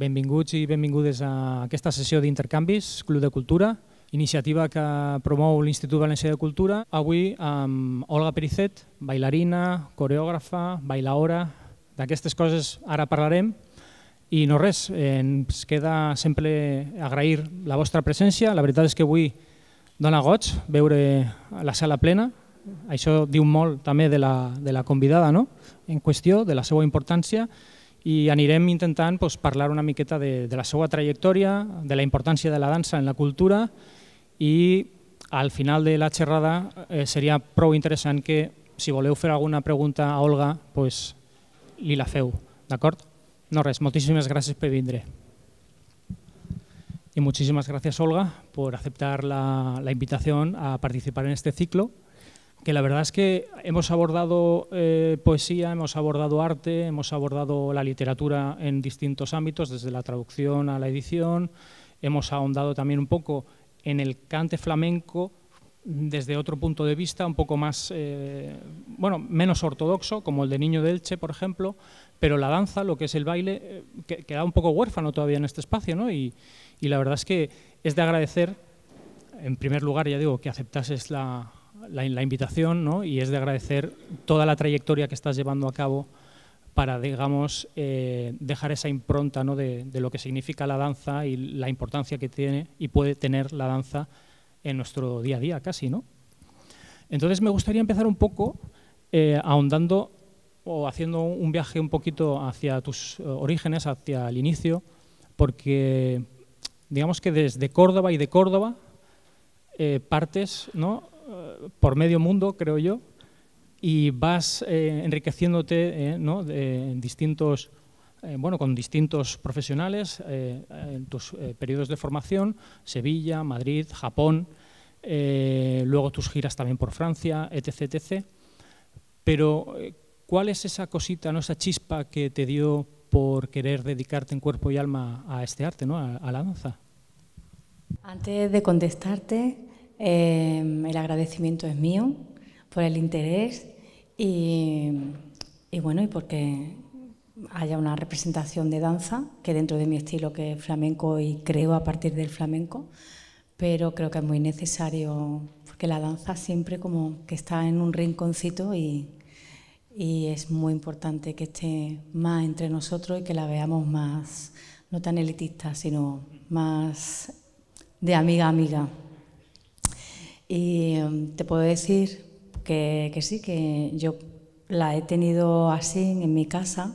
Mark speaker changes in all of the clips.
Speaker 1: Benvinguts i benvingudes a aquesta sessió d'intercanvis, Club de Cultura, iniciativa que promou l'Institut Valencià de Cultura. Avui amb Olga Pericet, bailarina, coreògrafa, bailaora, d'aquestes coses ara parlarem. I no res, ens queda sempre agrair la vostra presència. La veritat és que avui dona goig veure la sala plena. Això diu molt també de la, de la convidada no? en qüestió, de la seva importància Y anirem intentant pues parlar una miqueta de, la seva trayectoria, de la importancia de la danza en la cultura Y al final de la charrada eh, sería pro interesante que si voleu fer alguna pregunta a Olga pues li la feu, d'acord? No res, muchísimas gracias per venir. Y muchísimas gracias Olga por aceptar la invitación a participar en este ciclo que la verdad es que hemos abordado eh, poesía, hemos abordado arte, hemos abordado la literatura en distintos ámbitos, desde la traducción a la edición, hemos ahondado también un poco en el cante flamenco desde otro punto de vista, un poco más, eh, bueno, menos ortodoxo, como el de Niño de Elche, por ejemplo, pero la danza, lo que es el baile, eh, que, queda un poco huérfano todavía en este espacio, ¿no? Y, y la verdad es que es de agradecer, en primer lugar, ya digo, que aceptases la, la, invitación ¿no? y es de agradecer toda la trayectoria que estás llevando a cabo para, digamos, eh, dejar esa impronta ¿no? de, lo que significa la danza y la importancia que tiene y puede tener la danza en nuestro día a día casi, ¿no? Entonces me gustaría empezar un poco eh, ahondando o haciendo un viaje un poquito hacia tus eh, orígenes, hacia el inicio, porque digamos que desde Córdoba y de Córdoba partes ¿no? por medio mundo, creo yo, y vas eh, enriqueciéndote eh, distintos, eh, bueno, con distintos profesionales en tus periodos de formación, Sevilla, Madrid, Japón, luego tus giras también por Francia, etc. etc. Pero, ¿cuál es esa cosita, ¿no? esa chispa que te dio por querer dedicarte en cuerpo y alma a este arte, ¿no? a, a la danza?
Speaker 2: Antes de contestarte, Em, el agradecimiento es mío por el interés y, bueno, y porque haya una representación de danza, que dentro de mi estilo que es flamenco y creo a partir del flamenco, pero creo que es muy necesario, porque la danza siempre como que está en un rinconcito y, y es muy importante que esté más entre nosotros y que la veamos más, no tan elitista, sino más de amiga a amiga. Y em, te puedo decir que, sí, que yo la he tenido así en mi casa,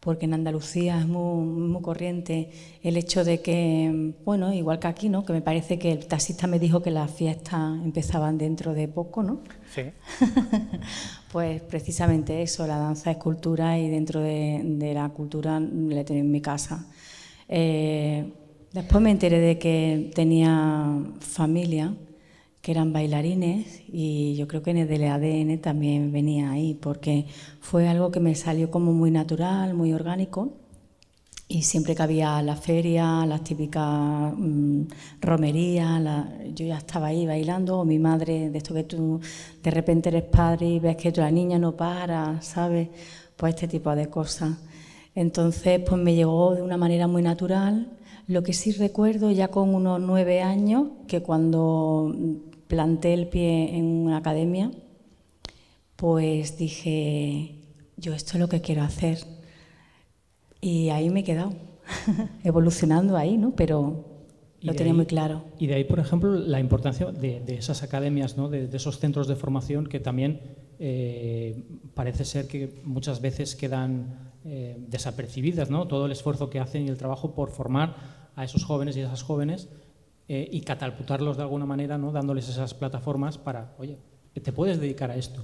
Speaker 2: porque en Andalucía es muy, corriente el hecho de que, em, bueno, igual que aquí, ¿no? Que me parece que el taxista me dijo que las fiestas empezaban dentro de poco, ¿no? Sí. pues precisamente eso, la danza es cultura y dentro de, la cultura la he tenido en mi casa. Eh, después me enteré de que tenía familia que eran bailarines y yo creo que en el ADN también venía ahí, porque fue algo que me salió como muy natural, muy orgánico. Y siempre que había la feria, las típicas mm, romerías, yo ya estaba ahí bailando, o mi madre, de esto que tú de repente eres padre y ves que la niña no para, ¿sabes? Pues este tipo de cosas. Entonces, pues me llegó de una manera muy natural. Lo que sí recuerdo ya con unos nueve años, que cuando planté el pie en una academia, pues dije, yo esto es lo que quiero hacer. Y ahí me he quedado, evolucionando ahí, ¿no? Pero lo tenía muy claro.
Speaker 1: Y de ahí, por ejemplo, la importancia de, esas academias, ¿no? de, esos centros de formación que también eh, parece ser que muchas veces quedan eh, desapercibidas, ¿no? todo el esfuerzo que hacen y el trabajo por formar a esos jóvenes y esas jóvenes eh, y catapultarlos de alguna manera, ¿no? dándoles esas plataformas para, oye, te puedes dedicar a esto.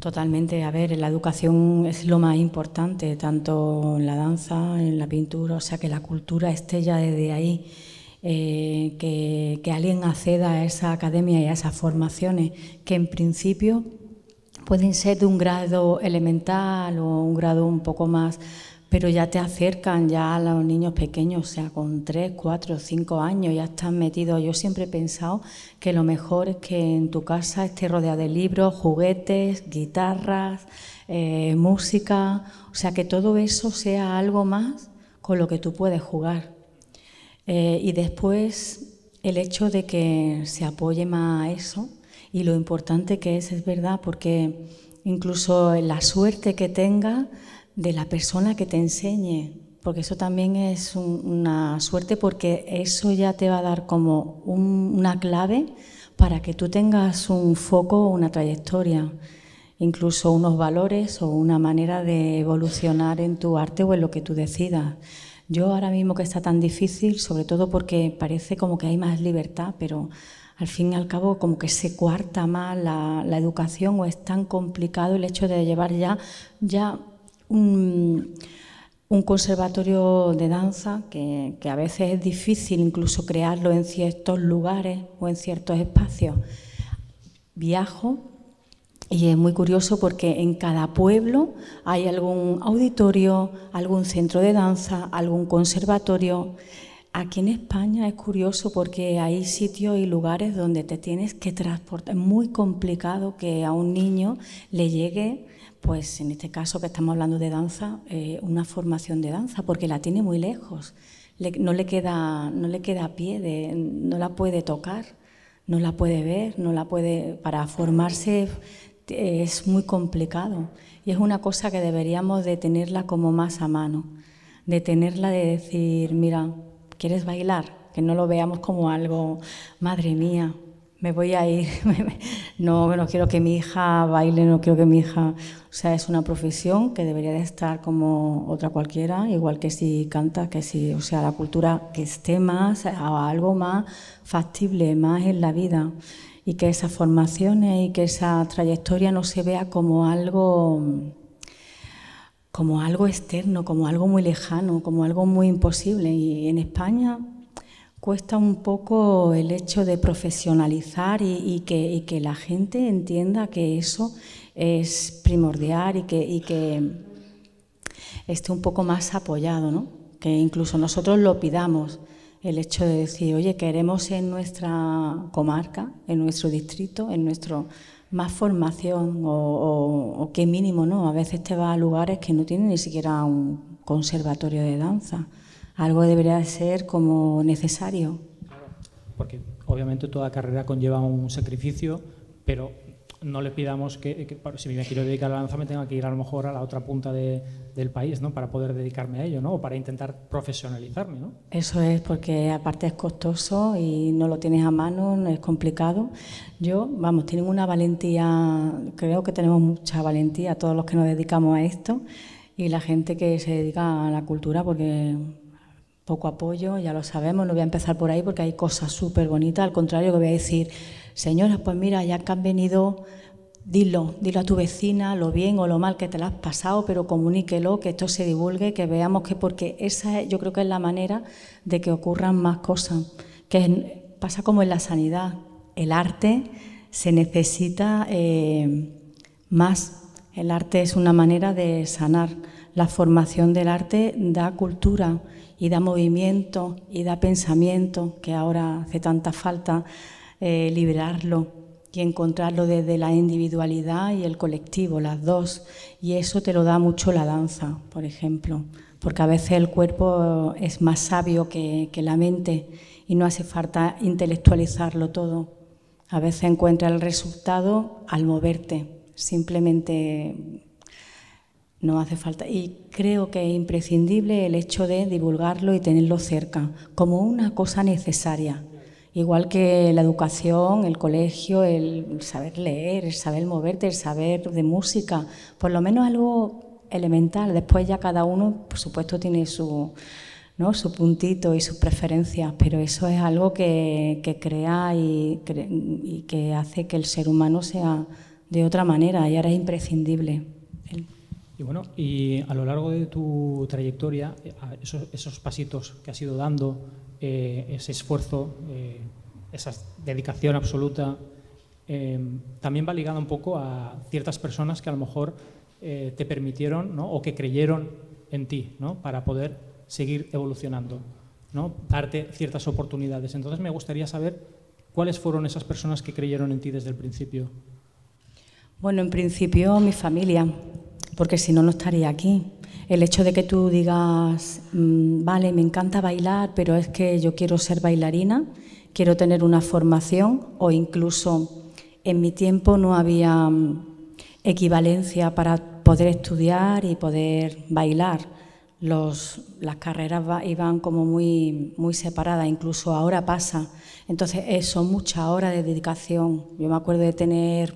Speaker 2: Totalmente, a ver, la educación es lo más importante, tanto en la danza, en la pintura, o sea, que la cultura esté ya desde ahí, eh, que, que alguien acceda a esa academia y a esas formaciones, que en principio pueden ser de un grado elemental o un grado un poco más pero ya te acercan ya a los niños pequeños, o sea, con 3, 4, 5 años ya están metidos. Yo siempre he pensado que lo mejor es que en tu casa esté rodeada de libros, juguetes, guitarras, eh, música, o sea, que todo eso sea algo más con lo que tú puedes jugar. Eh, y después el hecho de que se apoye más a eso y lo importante que es, es verdad, porque incluso la suerte que tenga, de la persona que te enseñe, porque eso también es una suerte, porque eso ya te va a dar como una clave para que tú tengas un foco una trayectoria, incluso unos valores o una manera de evolucionar en tu arte o en lo que tú decidas. Yo ahora mismo que está tan difícil, sobre todo porque parece como que hay más libertad, pero al fin y al cabo como que se cuarta más la, la educación o es tan complicado el hecho de llevar ya, ya un, conservatorio de danza que, que, a veces es difícil incluso crearlo en ciertos lugares o en ciertos espacios. Viajo y es muy curioso porque en cada pueblo hay algún auditorio, algún centro de danza, algún conservatorio. Aquí en España es curioso porque hay sitios y lugares donde te tienes que transportar. Es muy complicado que a un niño le llegue pues en este caso que estamos hablando de danza, eh, una formación de danza, porque la tiene muy lejos, no, le queda, no le queda a pie, no la puede tocar, no la puede ver, no la puede... Para formarse eh, es muy complicado y es una cosa que deberíamos de tenerla como más a mano, de tenerla de decir, mira, ¿quieres bailar? Que no lo veamos como algo, madre mía, me voy a ir, no, no quiero que mi hija baile, no quiero que mi hija... O sea, es una profesión que debería de estar como otra cualquiera, igual que si canta, que si, o sea, la cultura que esté más, eh, a algo más factible, más en la vida, y que esas formaciones y que esa trayectoria no se vea como algo como algo externo, como algo muy lejano, como algo muy imposible. Y en España cuesta un poco el hecho de profesionalizar y, que, la gente entienda que eso es primordial y que, esté un poco más apoyado, ¿no? que incluso nosotros lo pidamos, el hecho de decir, oye, queremos en nuestra comarca, en nuestro distrito, en nuestro más formación o, o qué mínimo, ¿no? A veces te vas a lugares que no tienen ni siquiera un conservatorio de danza algo debería ser como necesario.
Speaker 1: porque obviamente toda carrera conlleva un sacrificio, pero no le pidamos que, si me quiero dedicar al danza me tenga que ir a lo mejor a la otra punta del país ¿no? para poder dedicarme a ello ¿no? o para intentar profesionalizarme. ¿no?
Speaker 2: Eso es porque aparte es costoso y no lo tienes a mano, es complicado. Yo, vamos, tienen una valentía, creo que tenemos mucha valentía todos los que nos dedicamos a esto y la gente que se dedica a la cultura porque poco apoyo, ya lo sabemos, no voy a empezar por ahí porque hay cosas súper bonitas, al contrario que voy a decir, señoras, pues mira, ya que han venido, dilo, dilo a tu vecina lo bien o lo mal que te la has pasado, pero comuníquelo, que esto se divulgue, que veamos que, porque esa yo creo que es la manera de que ocurran más cosas, que pasa como en la sanidad, el arte se necesita eh, más, el arte es una manera de sanar, la formación del arte da cultura, y da movimiento y da pensamiento, que ahora hace tanta falta eh, liberarlo y encontrarlo desde la individualidad y el colectivo, las dos. Y eso te lo da mucho la danza, por ejemplo, porque a veces el cuerpo es más sabio que, que la mente y no hace falta intelectualizarlo todo. A veces encuentra el resultado al moverte, simplemente no hace falta. Y creo que es imprescindible el hecho de divulgarlo y tenerlo cerca, como una cosa necesaria. Igual que la educación, el colegio, el saber leer, el saber moverte, el saber de música, por lo menos algo elemental. Después ya cada uno, por supuesto, tiene su, ¿no? su puntito y sus preferencias, pero eso es algo que, crea y, y que hace que el ser humano sea de otra manera y ahora es imprescindible.
Speaker 1: Y bueno, y a lo largo de tu trayectoria, eh, esos, pasitos que has ido dando, eh, ese esfuerzo, eh, esa dedicación absoluta, em, también va ligada un poco a ciertas personas que a lo mejor te permitieron o que creyeron en ti para poder seguir evolucionando, ¿no? darte ciertas oportunidades. Entonces me gustaría saber cuáles fueron esas personas que creyeron en ti desde el principio.
Speaker 2: Bueno, en principio mi familia, porque si no, no estaría aquí. El hecho de que tú digas, mm, vale, me encanta bailar, pero es que yo quiero ser bailarina, quiero tener una formación, o incluso en mi tiempo no había mm, equivalencia para poder estudiar y poder bailar. las carreras iban como muy, muy separadas, incluso ahora pasa. Entonces, eso, mucha hora de dedicación. Yo me acuerdo de tener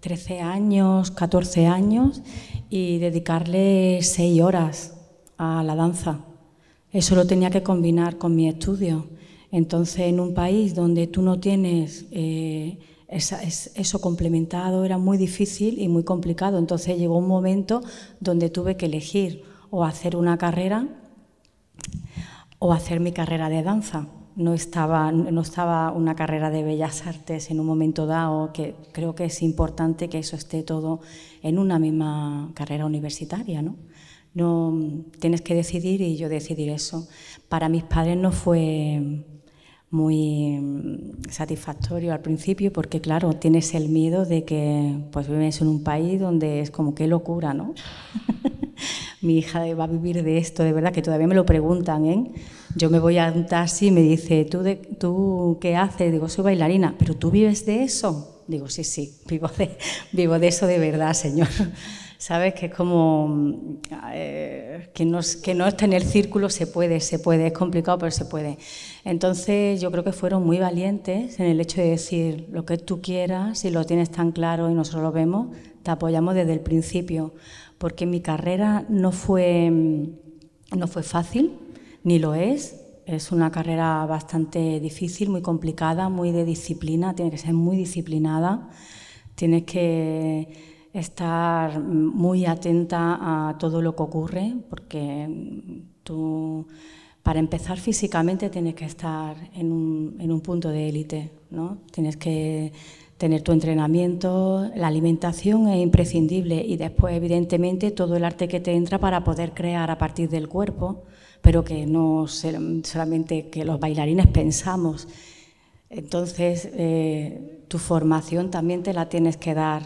Speaker 2: 13 años, 14 años, y dedicarle seis horas a la danza. Eso lo tenía que combinar con mi estudio. Entonces, en un país donde tú no tienes eh, eso complementado, era muy difícil y muy complicado. Entonces llegó un momento donde tuve que elegir o hacer una carrera o hacer mi carrera de danza no estaba, no estaba una carrera de bellas artes en un momento dado, que creo que es importante que eso esté todo en una misma carrera universitaria, ¿no? tienes que decidir y yo decidir eso. Para mis padres no fue muy satisfactorio al principio porque claro, tienes el miedo de que pues vives en un país donde es como qué locura, ¿no? Mi hija va a vivir de esto, de verdad, que todavía me lo preguntan. ¿eh? Yo me voy a un así, y me dice, ¿Tú, qué haces? Digo, soy bailarina, pero ¿tú vives de eso? Digo, sí, sí, vivo de, eso de verdad, señor. ¿Sabes? Que es como eh, que, no, que no está en el círculo, se puede, se puede, es complicado, pero se puede. Entonces yo creo que fueron muy valientes en el hecho de decir lo que tú quieras, si lo tienes tan claro y nosotros lo vemos, te apoyamos desde el principio porque mi carrera no fue, mm, no fue fácil, ni lo es. Es una carrera bastante difícil, muy complicada, muy de disciplina, tienes que ser muy disciplinada, tienes que estar mm, muy atenta a todo lo que ocurre, porque mm, tú, para empezar físicamente, tienes que estar en un, en un punto de élite, ¿no? Tienes que tener tu entrenamiento, la alimentación es imprescindible y después, evidentemente, todo el arte que te entra para poder crear a partir del cuerpo, pero que no solamente que los bailarines pensamos. Entonces, eh, tu formación también te la tienes que dar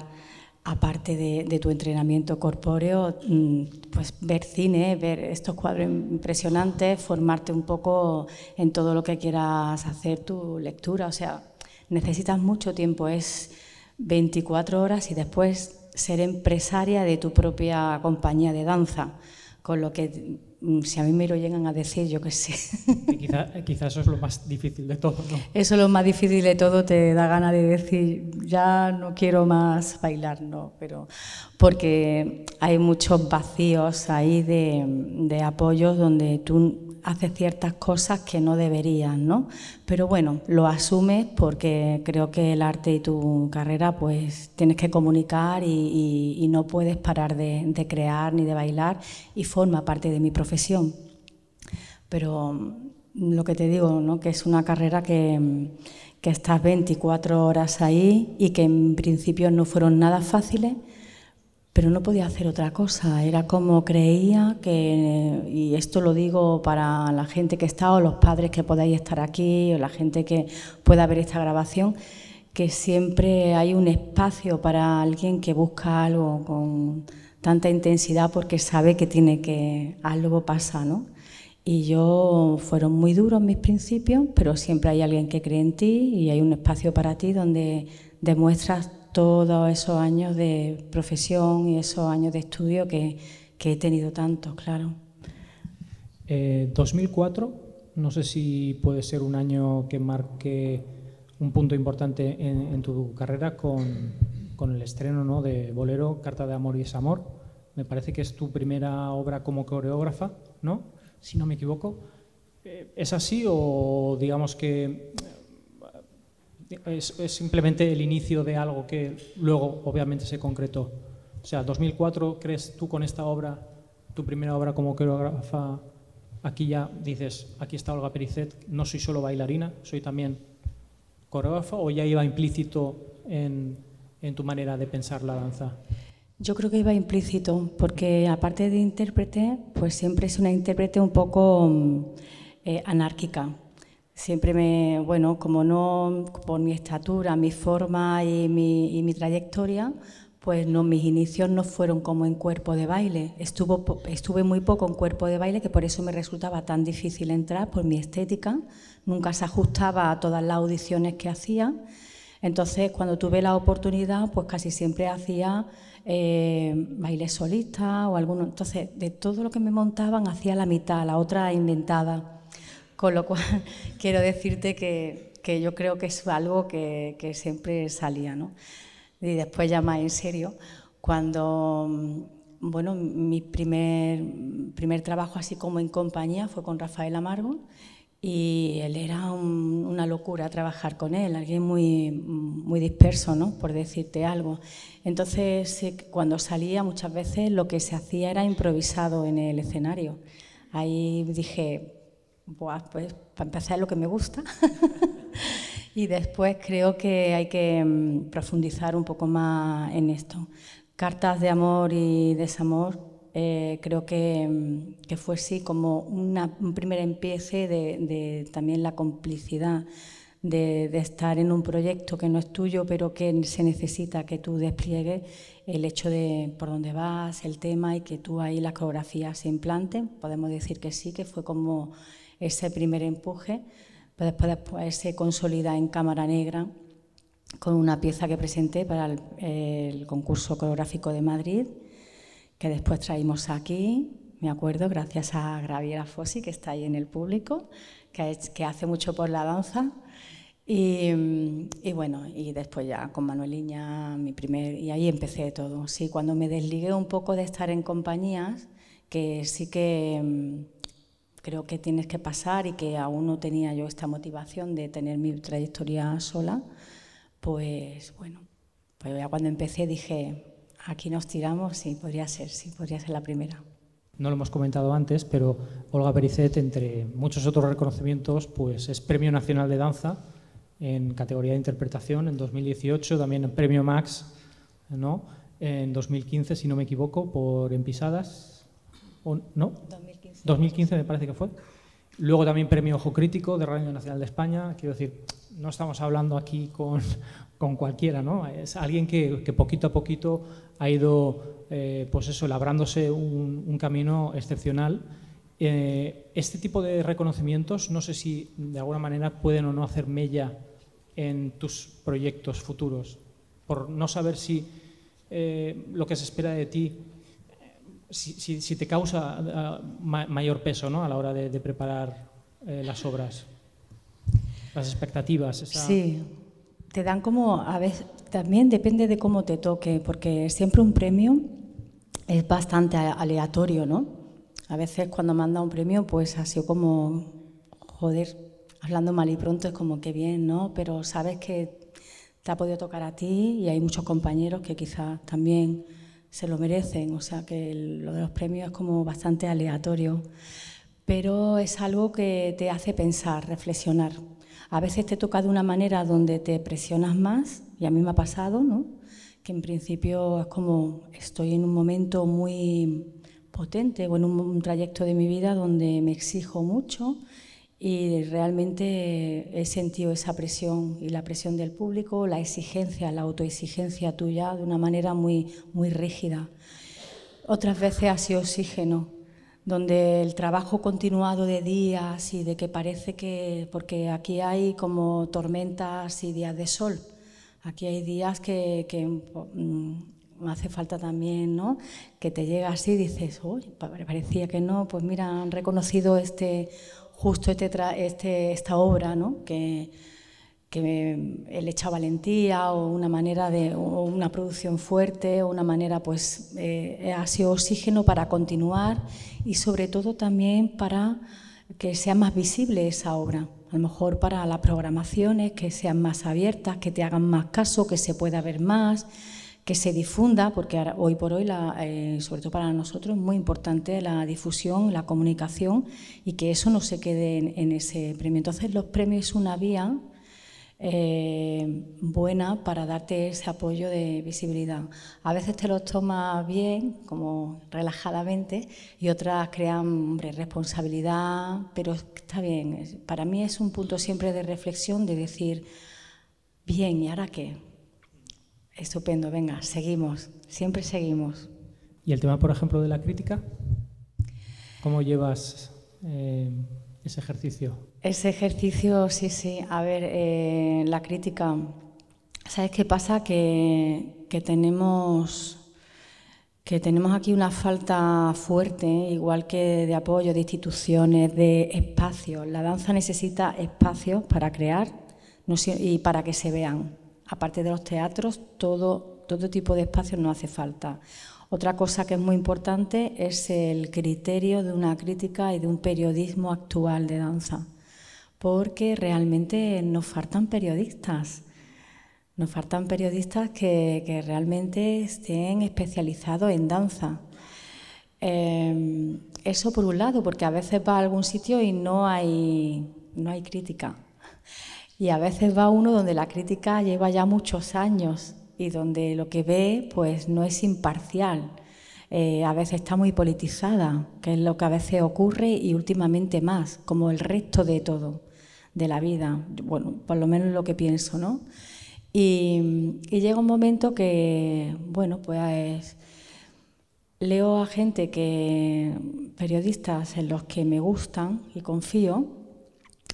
Speaker 2: aparte de, de, tu entrenamiento corpóreo, mm, pues ver cine, ver estos cuadros impresionantes, formarte un poco en todo lo que quieras hacer, tu lectura, o sea, necesitas mucho tiempo, es 24 horas y después ser empresaria de tu propia compañía de danza, con lo que mm, si a mí me lo llegan a decir,
Speaker 1: yo qué sé. Quizás eh, eso es lo más difícil de todo,
Speaker 2: Eso es lo más difícil de todo, te da ganas de decir, ya no quiero más bailar, no, pero porque hay muchos vacíos ahí de, de apoyos donde tú hace ciertas cosas que no deberían, ¿no? Pero bueno, lo asumes porque creo que el arte y tu carrera pues tienes que comunicar y, no puedes parar de, crear ni de bailar y forma parte de mi profesión. Pero mm, lo que te digo, ¿no? que es una carrera que, mm, que, estás 24 horas ahí y que en principio no fueron nada fáciles, pero no podía hacer otra cosa. Era como creía que, y esto lo digo para la gente que está o los padres que podáis estar aquí o la gente que pueda ver esta grabación, que siempre hay un espacio para alguien que busca algo con tanta intensidad porque sabe que tiene que algo pasa, ¿no? Y yo fueron muy duros mis principios, pero siempre hay alguien que cree en ti y hay un espacio para ti donde demuestras todos esos años de profesión y esos años de estudio que, he tenido tanto, claro.
Speaker 1: 2004, eh, no sé si puede ser un año que marque un punto importante en, tu carrera con, el estreno ¿no? de Bolero, Carta de Amor y es amor. Me parece que es tu primera obra como coreógrafa, ¿no? Si no me equivoco. Eh, ¿Es así o digamos que es, simplemente el inicio de algo que luego obviamente se concretó. O sea, 2004 crees tú con esta obra, tu primera obra como coreógrafa, aquí ya dices, aquí está Olga Pericet, no soy solo bailarina, soy también coreógrafa o ya iba implícito en, tu manera de pensar la danza. Yo creo que iba
Speaker 2: implícito, porque aparte de intérprete, pues siempre es una intérprete un poco mm, eh, anárquica, Siempre me, bueno, como no, por mi estatura, mi forma y mi, trayectoria, pues no, mis inicios no fueron como en cuerpo de baile. estuve muy poco en cuerpo de baile, que por eso me resultaba tan difícil entrar por mi estética. Nunca se ajustaba a todas las audiciones que hacía. Entonces, cuando tuve la oportunidad, pues casi siempre hacía eh, baile solista solista o alguno... Entonces, de todo lo que me montaban, hacía la mitad, la otra inventada. Con lo cual, quiero decirte que, que, yo creo que es algo que, que siempre salía, ¿no? Y después ya más en serio, cuando mm, bueno, mi primer, primer trabajo así como en compañía fue con Rafael Amargo y él era una locura trabajar con él, alguien muy, muy disperso, ¿no? por decirte algo. Entonces, cuando salía muchas veces lo que se hacía era improvisado en el escenario. Ahí dije, pues para empezar es lo que me gusta. y después creo que hay que mm, profundizar un poco más en esto. Cartas de amor y desamor, eh, creo mm, que, fue sí como una, un primer empiece de, también la complicidad. De, de, estar en un proyecto que no es tuyo, pero que se necesita que tú despliegues el hecho de por dónde vas, el tema y que tú ahí las coreografías se implanten. Podemos decir que sí, que fue como ese primer empuje, pues después, se consolida en Cámara Negra con una pieza que presenté para el, concurso coreográfico de Madrid, que después traímos aquí, me acuerdo, gracias a Graviera Fossi, que está ahí en el público, que, que hace mucho por la danza. Y, y, bueno, y después ya con Manuel Iña, mi primer, y ahí empecé todo. Sí, cuando me desligué un poco de estar en compañías, que sí que creo que tienes que pasar y que aún no tenía yo esta motivación de tener mi trayectoria sola, pues bueno, pues ya cuando empecé dije, aquí nos tiramos y podría ser, sí, podría ser la primera.
Speaker 1: No lo hemos comentado antes, pero Olga Pericet, entre muchos otros reconocimientos, pues es Premio Nacional de Danza en categoría de interpretación en 2018, también en Premio Max, ¿no? En 2015, si no me equivoco, por Empisadas, ¿no? 2015. 2015 me parece que fue. Luego también premio Ojo Crítico de Radio Nacional de España. Quiero decir, no estamos hablando aquí con, con cualquiera, ¿no? Es alguien que, poquito a poquito ha ido, eh, pues eso, labrándose un, camino excepcional. Eh, este tipo de reconocimientos, no sé si de alguna manera pueden o no hacer mella en tus proyectos futuros, por no saber si eh, lo que se espera de ti si, te causa eh, mayor peso ¿no? a la hora de, preparar eh, las obras, las expectativas. Sí,
Speaker 2: te dan como, también depende de cómo te toque, porque siempre un premio es bastante aleatorio, ¿no? A veces cuando manda un premio, pues ha sido como, joder, hablando mal y pronto es como que bien, ¿no? Pero sabes que te ha podido tocar a ti y hay muchos compañeros que quizás también se lo merecen, o sea que lo de los premios es como bastante aleatorio, pero es algo que te hace pensar, reflexionar. A veces te toca de una manera donde te presionas más, y a mí me ha pasado, que en principio es como estoy en un momento muy potente o en un trayecto de mi vida donde me exijo mucho y realmente he sentido esa presión y la presión del público, la exigencia, la autoexigencia tuya de una manera muy, muy rígida. Otras veces ha sido oxígeno, donde el trabajo continuado de días y de que parece que, porque aquí hay como tormentas y días de sol, aquí hay días que, que mm, hace falta también, ¿no? Que te llega así y dices, uy, parecía que no, pues mira, han reconocido este justo este, este, esta obra, ¿no? que, el echa valentía o una manera de una producción fuerte o una manera pues eh, ha sido oxígeno para continuar y sobre todo también para que sea más visible esa obra a lo mejor para las programaciones que sean más abiertas que te hagan más caso que se pueda ver más que se difunda, porque hoy por hoy, eh, sobre todo para nosotros, es muy importante la difusión, la comunicación y que eso no se quede en, ese premio. Entonces, los premios son una vía eh, buena para darte ese apoyo de visibilidad. A veces te los tomas bien, como relajadamente, y otras crean responsabilidad, pero está bien. Para mí es un punto siempre de reflexión, de decir, bien, ¿y ahora qué? Estupendo, venga, seguimos, siempre seguimos.
Speaker 1: ¿Y el tema, por ejemplo, de la crítica? ¿Cómo llevas eh, ese ejercicio?
Speaker 2: Ese ejercicio, sí, sí. A ver, eh, la crítica. ¿Sabes qué pasa? Que, tenemos que tenemos aquí una falta fuerte, igual que de apoyo de instituciones, de espacios. La danza necesita espacios para crear y para que se vean aparte de los teatros, todo, tipo de espacios no hace falta. Otra cosa que es muy importante es el criterio de una crítica y de un periodismo actual de danza, porque realmente nos faltan periodistas. Nos faltan periodistas que, realmente estén especializados en danza. Em, eso por un lado, porque a veces va a algún sitio y no hay crítica. Y a veces va uno donde la crítica lleva ya muchos años y donde lo que ve pues no es imparcial. Eh, a veces está muy politizada, que es lo que a veces ocurre y últimamente más, como el resto de todo, de la vida. Bueno, por lo menos lo que pienso, ¿no? Y, y llega un momento que, bueno, pues leo a gente que, periodistas en los que me gustan y confío,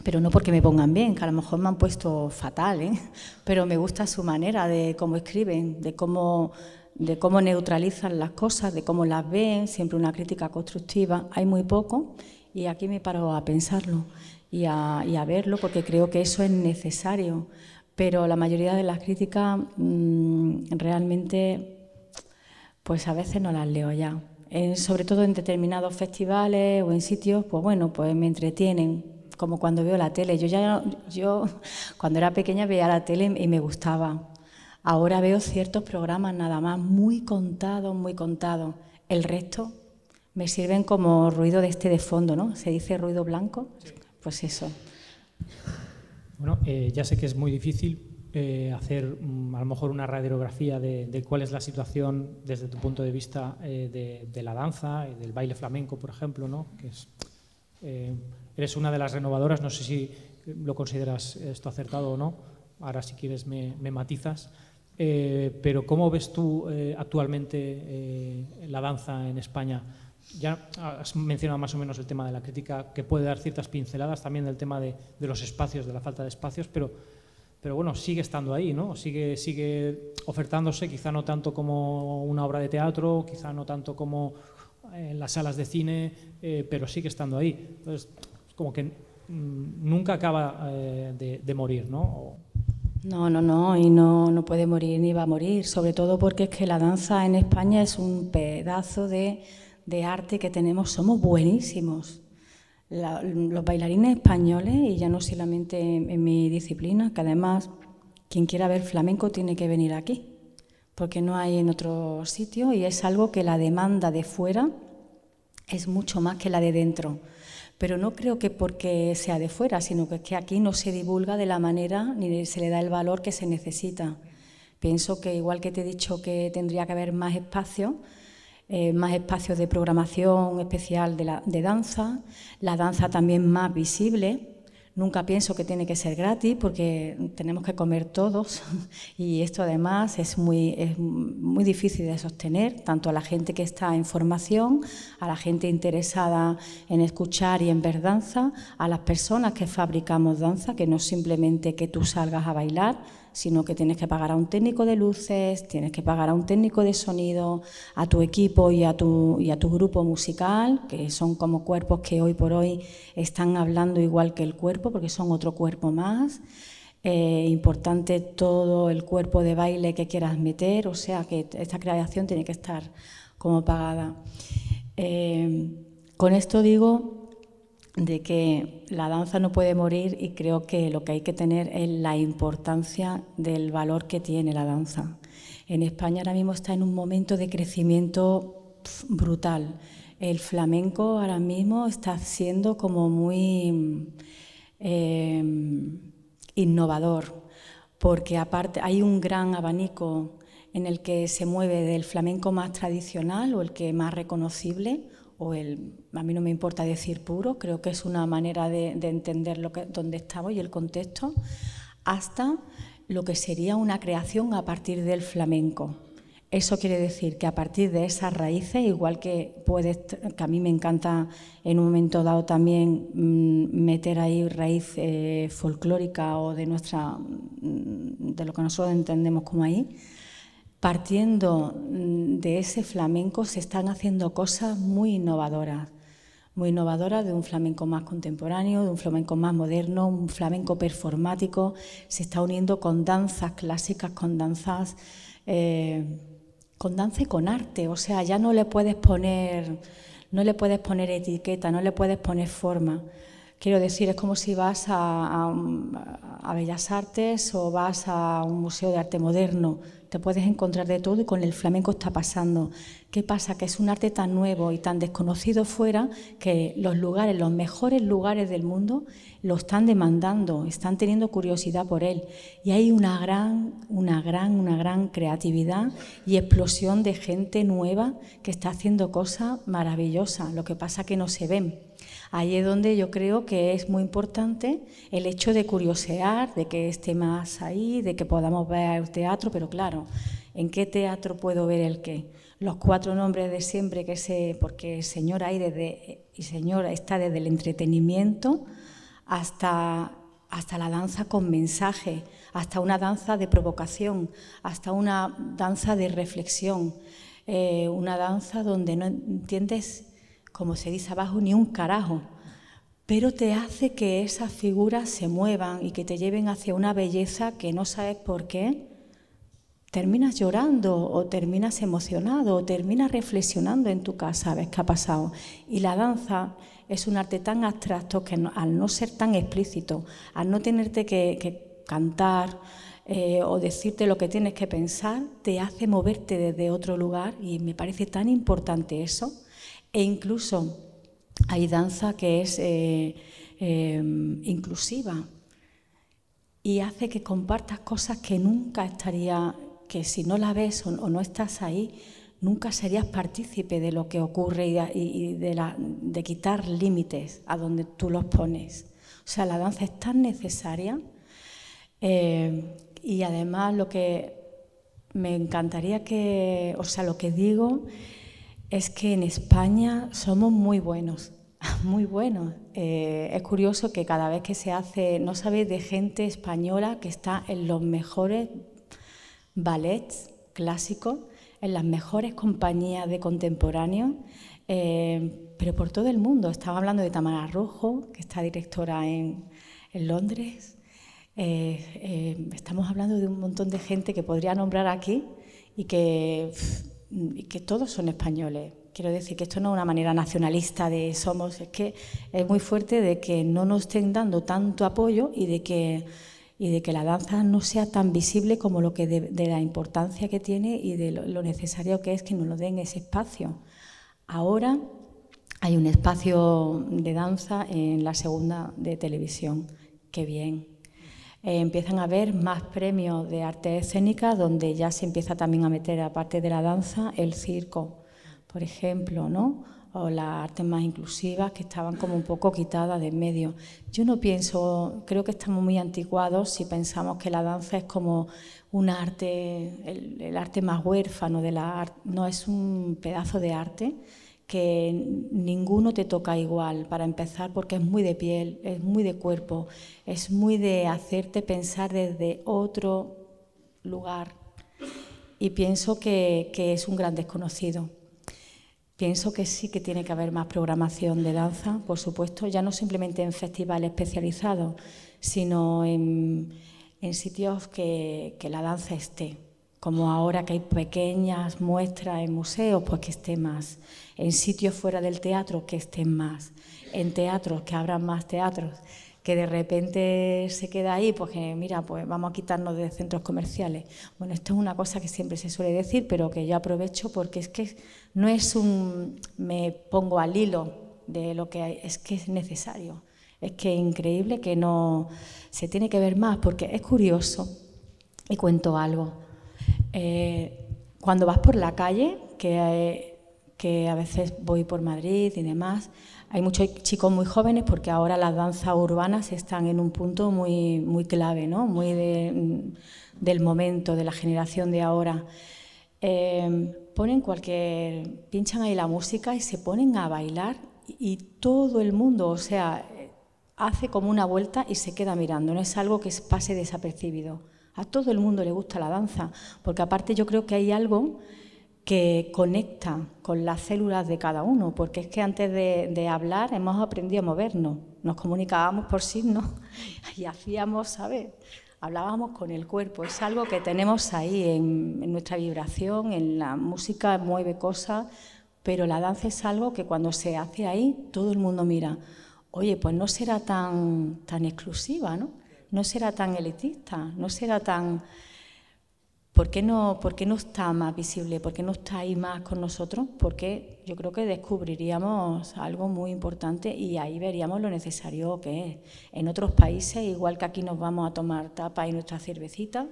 Speaker 2: pero no porque me pongan bien, que a lo mejor me han puesto fatal, ¿eh? pero me gusta su manera de cómo escriben, de cómo, neutralizan las cosas, de cómo las ven, siempre una crítica constructiva. Hay muy poco y aquí me paro a pensarlo y a, verlo porque creo que eso es necesario, pero la mayoría de las críticas mm, realmente, pues a veces no las leo ya. sobre todo en determinados festivales o en sitios, pues bueno, pues me entretienen, como cuando veo la tele. Yo, ya, yo cuando era pequeña veía la tele y me gustaba. Ahora veo ciertos programas nada más, muy contados, muy contados. El resto me sirven como ruido de este de fondo, ¿no? Se dice ruido blanco,
Speaker 1: pues eso. Bueno, eh, ya sé que es muy difícil eh, hacer mm, a lo mejor una radiografía de, cuál es la situación desde tu punto de vista eh, de, de, la danza, del baile flamenco, por ejemplo, ¿no? Que es, eres una de las renovadoras, no sé si eh, lo consideras esto acertado o no, ahora si quieres me, matizas, eh, pero ¿cómo ves tú eh, actualmente la danza en España? Ya has mencionado más o menos el tema de la crítica, que puede dar ciertas pinceladas también del tema de, de los espacios, de la falta de espacios, pero, pero bueno, sigue estando ahí, ¿no? Sigue, sigue ofertándose, quizá no tanto como una obra de teatro, quizá no tanto como en las salas de cine, pero sigue estando ahí. Entonces, como que mm, nunca acaba eh, de, morir, ¿no?
Speaker 2: No, no, no, y no, no puede morir ni va a morir, sobre todo porque es que la danza en España es un pedazo de, de arte que tenemos, somos buenísimos. los bailarines españoles, y ya no solamente en mi disciplina, que además quien quiera ver flamenco tiene que venir aquí, porque no hay en otro sitio y es algo que la demanda de fuera es mucho más que la de dentro pero no creo que porque sea de fuera, sino que, es que aquí no se divulga de la manera ni se le da el valor que se necesita. Pienso que igual que te he dicho que tendría que haber más espacio, eh, más espacios de programación especial de danza, la danza también más visible, Nunca pienso que tiene que ser gratis porque tenemos que comer todos y esto además es muy, muy difícil de sostener, tanto a la gente que está en formación, a la gente interesada en escuchar y en ver danza, a las personas que fabricamos danza, que no es simplemente que tú salgas a bailar, sino que tienes que pagar a un técnico de luces, tienes que pagar a un técnico de sonido, a tu equipo y a tu, y a tu grupo musical, que son como cuerpos que hoy por hoy están hablando igual que el cuerpo, porque son otro cuerpo más. Eh, importante todo el cuerpo de baile que quieras meter, o sea que esta creación tiene que estar como pagada. Eh, con esto digo de que la danza no puede morir y creo que lo que hay que tener es la importancia del valor que tiene la danza. En España ahora mismo está en un momento de crecimiento brutal. El flamenco ahora mismo está siendo como muy em, innovador, porque aparte hay un gran abanico en el que se mueve del flamenco más tradicional o el que más reconocible o el, a mí no me importa decir puro, creo que es una manera de, entender lo dónde estamos y el contexto, hasta lo que sería una creación a partir del flamenco. Eso quiere decir que a partir de esas raíces, igual que puede que a mí me encanta en un momento dado también mm, meter ahí raíz eh, folclórica o de nuestra, mm, de lo que nosotros entendemos como ahí, partiendo mm, de ese flamenco se están haciendo cosas muy innovadoras, muy innovadoras de un flamenco más contemporáneo, de un flamenco más moderno, un flamenco performático, se está uniendo con danzas clásicas, con danzas, eh, con danza y con arte, o sea, ya no le puedes poner, no le puedes poner etiqueta, no le puedes poner forma. Quiero decir, es como si vas a Bellas Artes o vas a un museo de arte moderno, te puedes encontrar de todo y con el flamenco está pasando. ¿Qué pasa? Que es un arte tan nuevo y tan desconocido fuera que los lugares, los mejores lugares del mundo, lo están demandando, están teniendo curiosidad por él. Y hay una gran, una gran, una gran creatividad y explosión de gente nueva que está haciendo cosas maravillosas, lo que pasa que no se ven. Ahí es donde yo creo que es muy importante el hecho de curiosear, de que esté más ahí, de que podamos ver el teatro, pero claro, ¿en qué teatro puedo ver el qué? Los cuatro nombres de siempre, que sé, porque señora hay desde, y señora está desde el entretenimiento hasta hasta la danza con mensaje, hasta una danza de provocación, hasta una danza de reflexión, eh, una danza donde no entiendes como se dice abajo, ni un carajo, pero te hace que esas figuras se muevan y que te lleven hacia una belleza que no sabes por qué. Terminas llorando o terminas emocionado o terminas reflexionando en tu casa, ves qué ha pasado? Y la danza es un arte tan abstracto que al no ser tan explícito, al no tenerte que, cantar, eh, o decirte lo que tienes que pensar, te hace moverte desde otro lugar y me parece tan importante eso. E incluso hay danza que es eh, eh, inclusiva y hace que compartas cosas que nunca estaría, que si no la ves o, no estás ahí, nunca serías partícipe de lo que ocurre y, de, quitar límites a donde tú los pones. O sea, la danza es tan necesaria eh, y además lo que me encantaría que, o sea, lo que digo es que en España somos muy buenos, muy buenos. Eh, es curioso que cada vez que se hace, no sabes de gente española que está en los mejores ballets clásicos, en las mejores compañías de contemporáneo, eh, pero por todo el mundo. Estaba hablando de Tamara Rojo, que está directora en, Londres. Eh, estamos hablando de un montón de gente que podría nombrar aquí y que... Mm, que todos son españoles. Quiero decir que esto no es una manera nacionalista de somos, es que es muy fuerte de que no nos estén dando tanto apoyo y de que, y de que la danza no sea tan visible como lo que de, la importancia que tiene y de lo, necesario que es que nos lo den ese espacio. Ahora hay un espacio de danza en la segunda de televisión. Qué bien, eh, empiezan a haber más premios de arte escénica donde ya se empieza también a meter, aparte de la danza, el circo, por ejemplo, ¿no? o las artes más inclusivas que estaban como un poco quitadas de en medio. Yo no pienso, creo que estamos muy anticuados si pensamos que la danza es como un arte, el, el arte más huérfano de la no es un pedazo de arte, que ninguno te toca igual, para empezar, porque es muy de piel, es muy de cuerpo, es muy de hacerte pensar desde otro lugar. Y pienso que, es un gran desconocido. Pienso que sí que tiene que haber más programación de danza, por supuesto, ya no simplemente en festivales especializados, sino en, sitios que la danza esté como ahora que hay pequeñas muestras en museos, pues que estén más, en sitios fuera del teatro que estén más, en teatros que abran más teatros, que de repente se queda ahí, pues que mira, pues vamos a quitarnos de centros comerciales. Bueno, esto es una cosa que siempre se suele decir, pero que yo aprovecho porque es que no es un me pongo al hilo de lo que hay, es que es necesario. Es que es increíble que no se tiene que ver más, porque es curioso. Y cuento algo. Eh, cuando vas por la calle, que, a veces voy por Madrid y demás, hay muchos chicos muy jóvenes porque ahora las danzas urbanas están en un punto muy, clave, ¿no? muy del momento, de la generación de ahora. Eh, ponen cualquier, pinchan ahí la música y se ponen a bailar y, y todo el mundo, o sea, hace como una vuelta y se queda mirando, no es algo que pase desapercibido. A todo el mundo le gusta la danza, porque aparte yo creo que hay algo que conecta con las células de cada uno, porque es que antes de, hablar hemos aprendido a movernos, nos comunicábamos por signos y hacíamos, ¿sabes? Hablábamos con el cuerpo, es algo que tenemos ahí en, nuestra vibración, en la música mueve cosas, pero la danza es algo que cuando se hace ahí todo el mundo mira, oye, pues no será tan, tan exclusiva, ¿no? no será tan elitista, no será tan... ¿Por qué, no, no está más visible? ¿Por qué no está ahí más con nosotros? Porque yo creo que descubriríamos algo muy importante y ahí veríamos lo necesario que es. En otros países, igual que aquí nos vamos a tomar tapa y nuestra cervecita,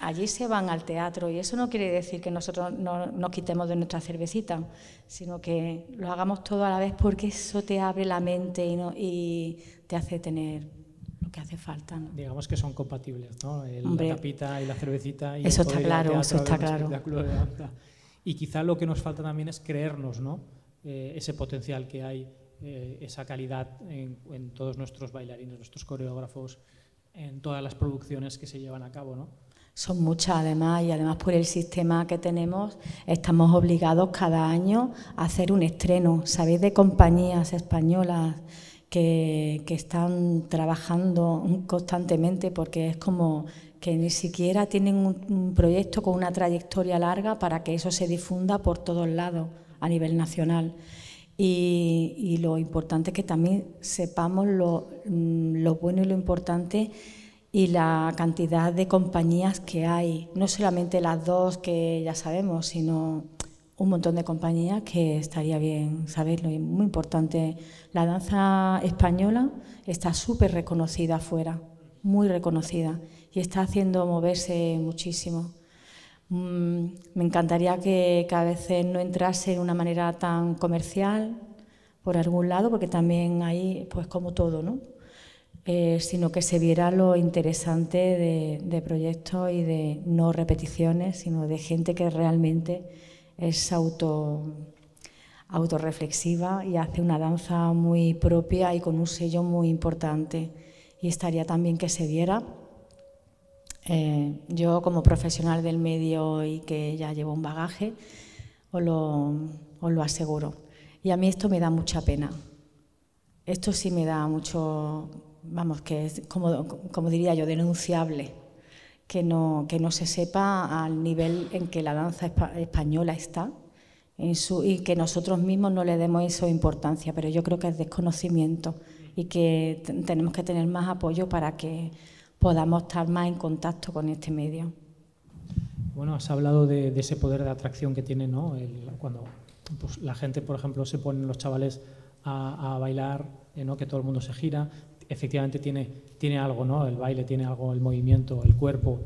Speaker 2: allí se van al teatro y eso no quiere decir que nosotros no nos quitemos de nuestra cervecita, sino que lo hagamos todo a la vez porque eso te abre la mente y, y te hace tener lo que hace falta. Digamos que son compatibles,
Speaker 1: ¿no? El, la tapita y la cervecita. Y eso, está claro, eso está claro, eso está claro. Y quizá lo que nos falta también es creernos, ¿no? Eh, ese potencial que hay, eh, esa calidad en, en, todos nuestros bailarines, nuestros coreógrafos, en todas las producciones que se llevan a cabo, ¿no?
Speaker 2: Son muchas además y además por el sistema que tenemos estamos obligados cada año a hacer un estreno, ¿sabéis? De compañías españolas que, están trabajando constantemente porque es como que ni siquiera tienen un, proyecto con una trayectoria larga para que eso se difunda por todos lados a nivel nacional. Y, y lo importante es que también sepamos lo, mm, lo bueno y lo importante y la cantidad de compañías que hay, no solamente las dos que ya sabemos, sino un montón de compañías que estaría bien saberlo. Y muy importante, la danza española está súper reconocida afuera, muy reconocida, y está haciendo moverse muchísimo. Mm, me encantaría que, que a veces no entrase de una manera tan comercial por algún lado, porque también hay, pues como todo, ¿no? Eh, sino que se viera lo interesante de, de proyectos y de no repeticiones, sino de gente que realmente es auto, autorreflexiva y hace una danza muy propia y con un sello muy importante. Y estaría también que se diera. Eh, yo como profesional del medio y que ya llevo un bagaje, os lo, aseguro. Y a mí esto me da mucha pena. Esto sí me da mucho, vamos, que es como diría yo, denunciable que no, que no se sepa al nivel en que la danza española está en su, y que nosotros mismos no le demos eso importancia, pero yo creo que es desconocimiento y que tenemos que tener más apoyo para que podamos estar más en contacto con este medio.
Speaker 1: Bueno, has hablado de, ese poder de atracción que tiene, ¿no? cuando pues, la gente, por ejemplo, se ponen los chavales a, bailar, eh, que todo el mundo se gira, efectivamente tiene, tiene algo, ¿no? El baile tiene algo, el movimiento, el cuerpo.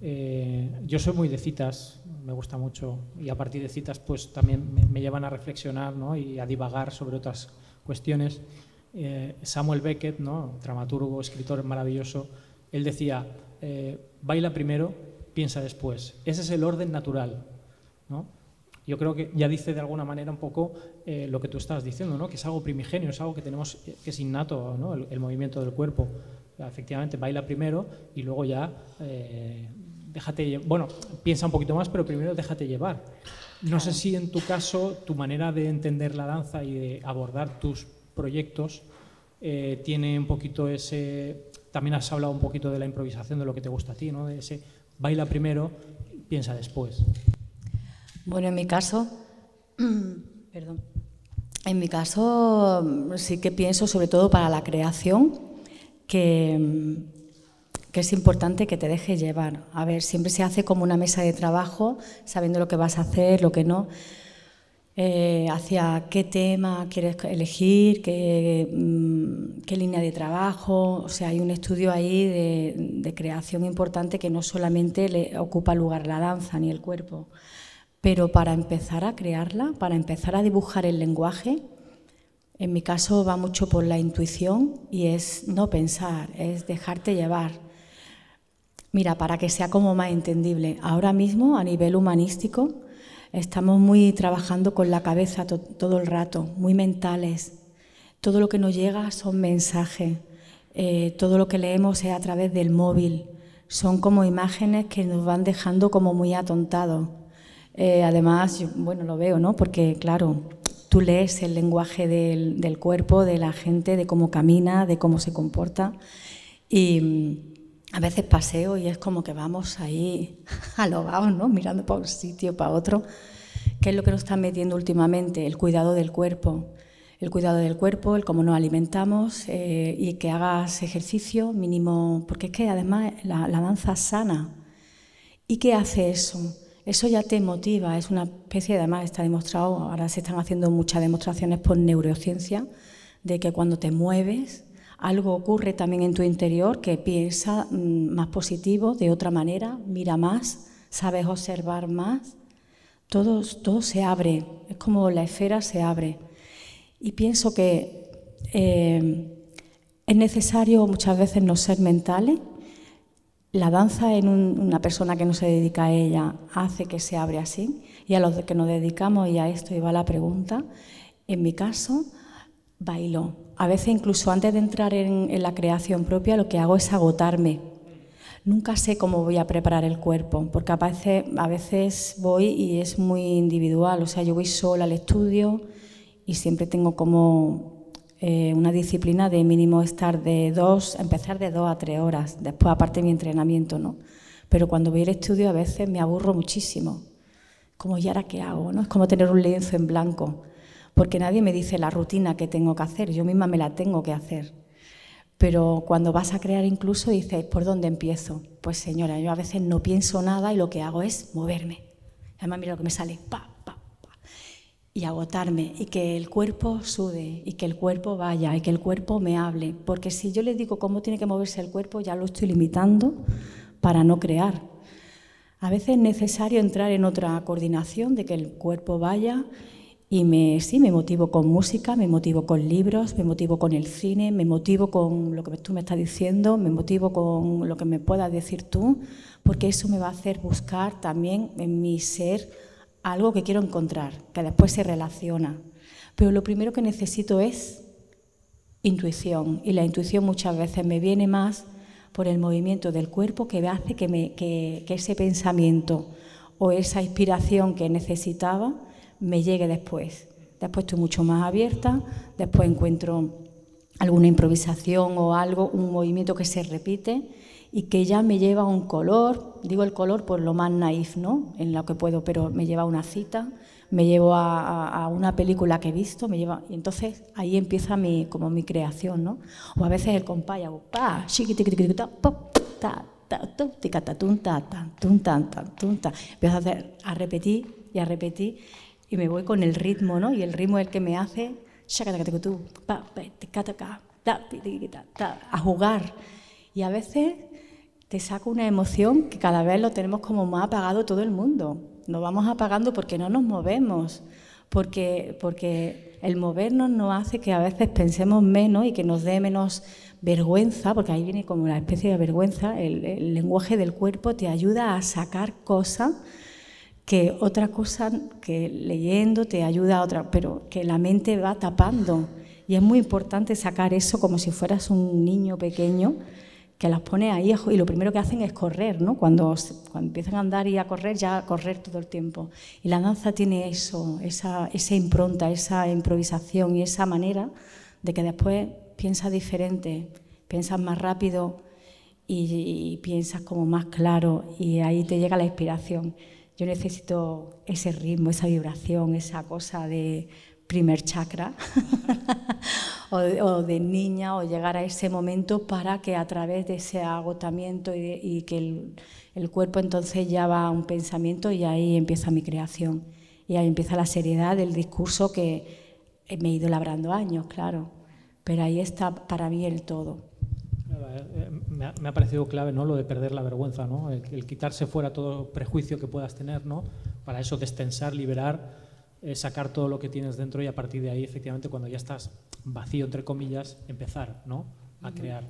Speaker 1: Eh, yo soy muy de citas, me gusta mucho, y a partir de citas pues también me, llevan a reflexionar ¿no? y a divagar sobre otras cuestiones. Eh, Samuel Beckett, ¿no? dramaturgo, escritor maravilloso, él decía, eh, baila primero, piensa después. Ese es el orden natural. ¿no? Yo creo que ya dice de alguna manera un poco eh, lo que tú estás diciendo, ¿no? que es algo primigenio, es algo que tenemos, eh, que es innato, el, movimiento del cuerpo. Efectivamente, baila primero y luego ya eh, déjate, bueno, piensa un poquito más, pero primero déjate llevar. No sé si en tu caso tu manera de entender la danza y de abordar tus proyectos tiene un poquito ese... También has hablado un poquito de la improvisación, de lo que te gusta a ti, ¿no? De ese baila primero, piensa después.
Speaker 2: Bueno, en mi caso, perdón, en mi caso, mm, sí que pienso, sobre todo para la creación, mm, que, es importante que te dejes llevar. A ver, siempre se hace como una mesa de trabajo, sabiendo lo que vas a hacer, lo que no, eh, hacia qué tema quieres elegir, mm, qué, línea de trabajo. O sea, hay un estudio ahí de, de creación importante que no solamente le ocupa lugar la danza ni el cuerpo. Pero para empezar a crearla, para empezar a dibujar el lenguaje, en mi caso va mucho por la intuición y es no pensar, es dejarte llevar. Mira, para que sea como más entendible, ahora mismo a nivel humanístico estamos muy trabajando con la cabeza todo el rato, muy mentales. Todo lo que nos llega son mensajes, eh, todo lo que leemos es a través del móvil, son como imágenes que nos van dejando como muy atontados. Eh, además, bueno, lo veo, ¿no? Porque, claro, tú lees el lenguaje del, del, cuerpo, de la gente, de cómo camina, de cómo se comporta. Y mm, a veces paseo y es como que vamos ahí alobados, ¿no? Mirando para un sitio, para otro. ¿Qué es lo que nos está metiendo últimamente? El cuidado del cuerpo. El cuidado del cuerpo, el cómo nos alimentamos eh, y que hagas ejercicio mínimo, porque es que además la, la danza sana. ¿Y qué hace eso? Eso ya te motiva, es una especie, de, además está demostrado, ahora se están haciendo muchas demostraciones por neurociencia, de que cuando te mueves, algo ocurre también en tu interior que piensa mm, más positivo, de otra manera, mira más, sabes observar más, todo, todo se abre, es como la esfera se abre. Y pienso que eh, es necesario muchas veces no ser mentales, la danza en una persona que no se dedica a ella hace que se abre así, y a los que nos dedicamos, y a esto iba la pregunta, en mi caso, bailo. A veces incluso antes de entrar en, la creación propia lo que hago es agotarme. Nunca sé cómo voy a preparar el cuerpo, porque a veces, a veces voy y es muy individual, o sea, yo voy sola al estudio y siempre tengo como eh, una disciplina de mínimo estar de dos, empezar de dos a tres horas, después aparte mi entrenamiento, ¿no? Pero cuando voy al estudio a veces me aburro muchísimo. Como, ¿y ahora qué hago? ¿no? Es como tener un lienzo en blanco, porque nadie me dice la rutina que tengo que hacer, yo misma me la tengo que hacer. Pero cuando vas a crear incluso dices, ¿por dónde empiezo? Pues señora, yo a veces no pienso nada y lo que hago es moverme. Además, mira lo que me sale, ¡pa! y agotarme y que el cuerpo sude y que el cuerpo vaya y que el cuerpo me hable, porque si yo le digo cómo tiene que moverse el cuerpo, ya lo estoy limitando para no crear. A veces es necesario entrar en otra coordinación de que el cuerpo vaya y me, sí, me motivo con música, me motivo con libros, me motivo con el cine, me motivo con lo que tú me estás diciendo, me motivo con lo que me puedas decir tú, porque eso me va a hacer buscar también en mi ser algo que quiero encontrar, que después se relaciona. Pero lo primero que necesito es intuición. Y la intuición muchas veces me viene más por el movimiento del cuerpo que hace me, que, que ese pensamiento o esa inspiración que necesitaba me llegue después. Después estoy mucho más abierta, después encuentro alguna improvisación o algo, un movimiento que se repite y que ya me lleva un color, digo el color por lo más naif, ¿no? En lo que puedo, pero me lleva a una cita, me llevo a, una película que he visto, me lleva, y entonces ahí empieza mi, como mi creación, ¿no? O a veces el y hago pa, ta, empiezo a, hacer, a repetir y a repetir y me voy con el ritmo, ¿no? Y el ritmo es el que me hace a jugar. Y a veces te saca una emoción que cada vez lo tenemos como más apagado todo el mundo. Nos vamos apagando porque no nos movemos, porque, porque el movernos nos hace que a veces pensemos menos y que nos dé menos vergüenza, porque ahí viene como una especie de vergüenza, el, el lenguaje del cuerpo te ayuda a sacar cosas que otra cosa que leyendo te ayuda a otra, pero que la mente va tapando. Y es muy importante sacar eso como si fueras un niño pequeño que las pone ahí y lo primero que hacen es correr, ¿no? Cuando, empiezan a andar y a correr, ya correr todo el tiempo. Y la danza tiene eso, esa, impronta, esa improvisación y esa manera de que después piensas diferente, piensas más rápido y piensas como más claro y ahí te llega la inspiración. Yo necesito ese ritmo, esa vibración, esa cosa de primer chakra o, de, niña o llegar a ese momento para que a través de ese agotamiento y, que el, cuerpo entonces ya va a un pensamiento y ahí empieza mi creación y ahí empieza la seriedad del discurso que me he ido labrando años, claro, pero ahí está para mí el
Speaker 1: todo. Eh, eh, me ha, parecido clave ¿no? lo de perder la vergüenza, ¿no? el, quitarse fuera todo prejuicio que puedas tener, ¿no? para eso destensar, liberar eh, sacar todo lo que tienes dentro y a partir de ahí, efectivamente, cuando ya estás vacío, entre comillas, empezar ¿no? a crear.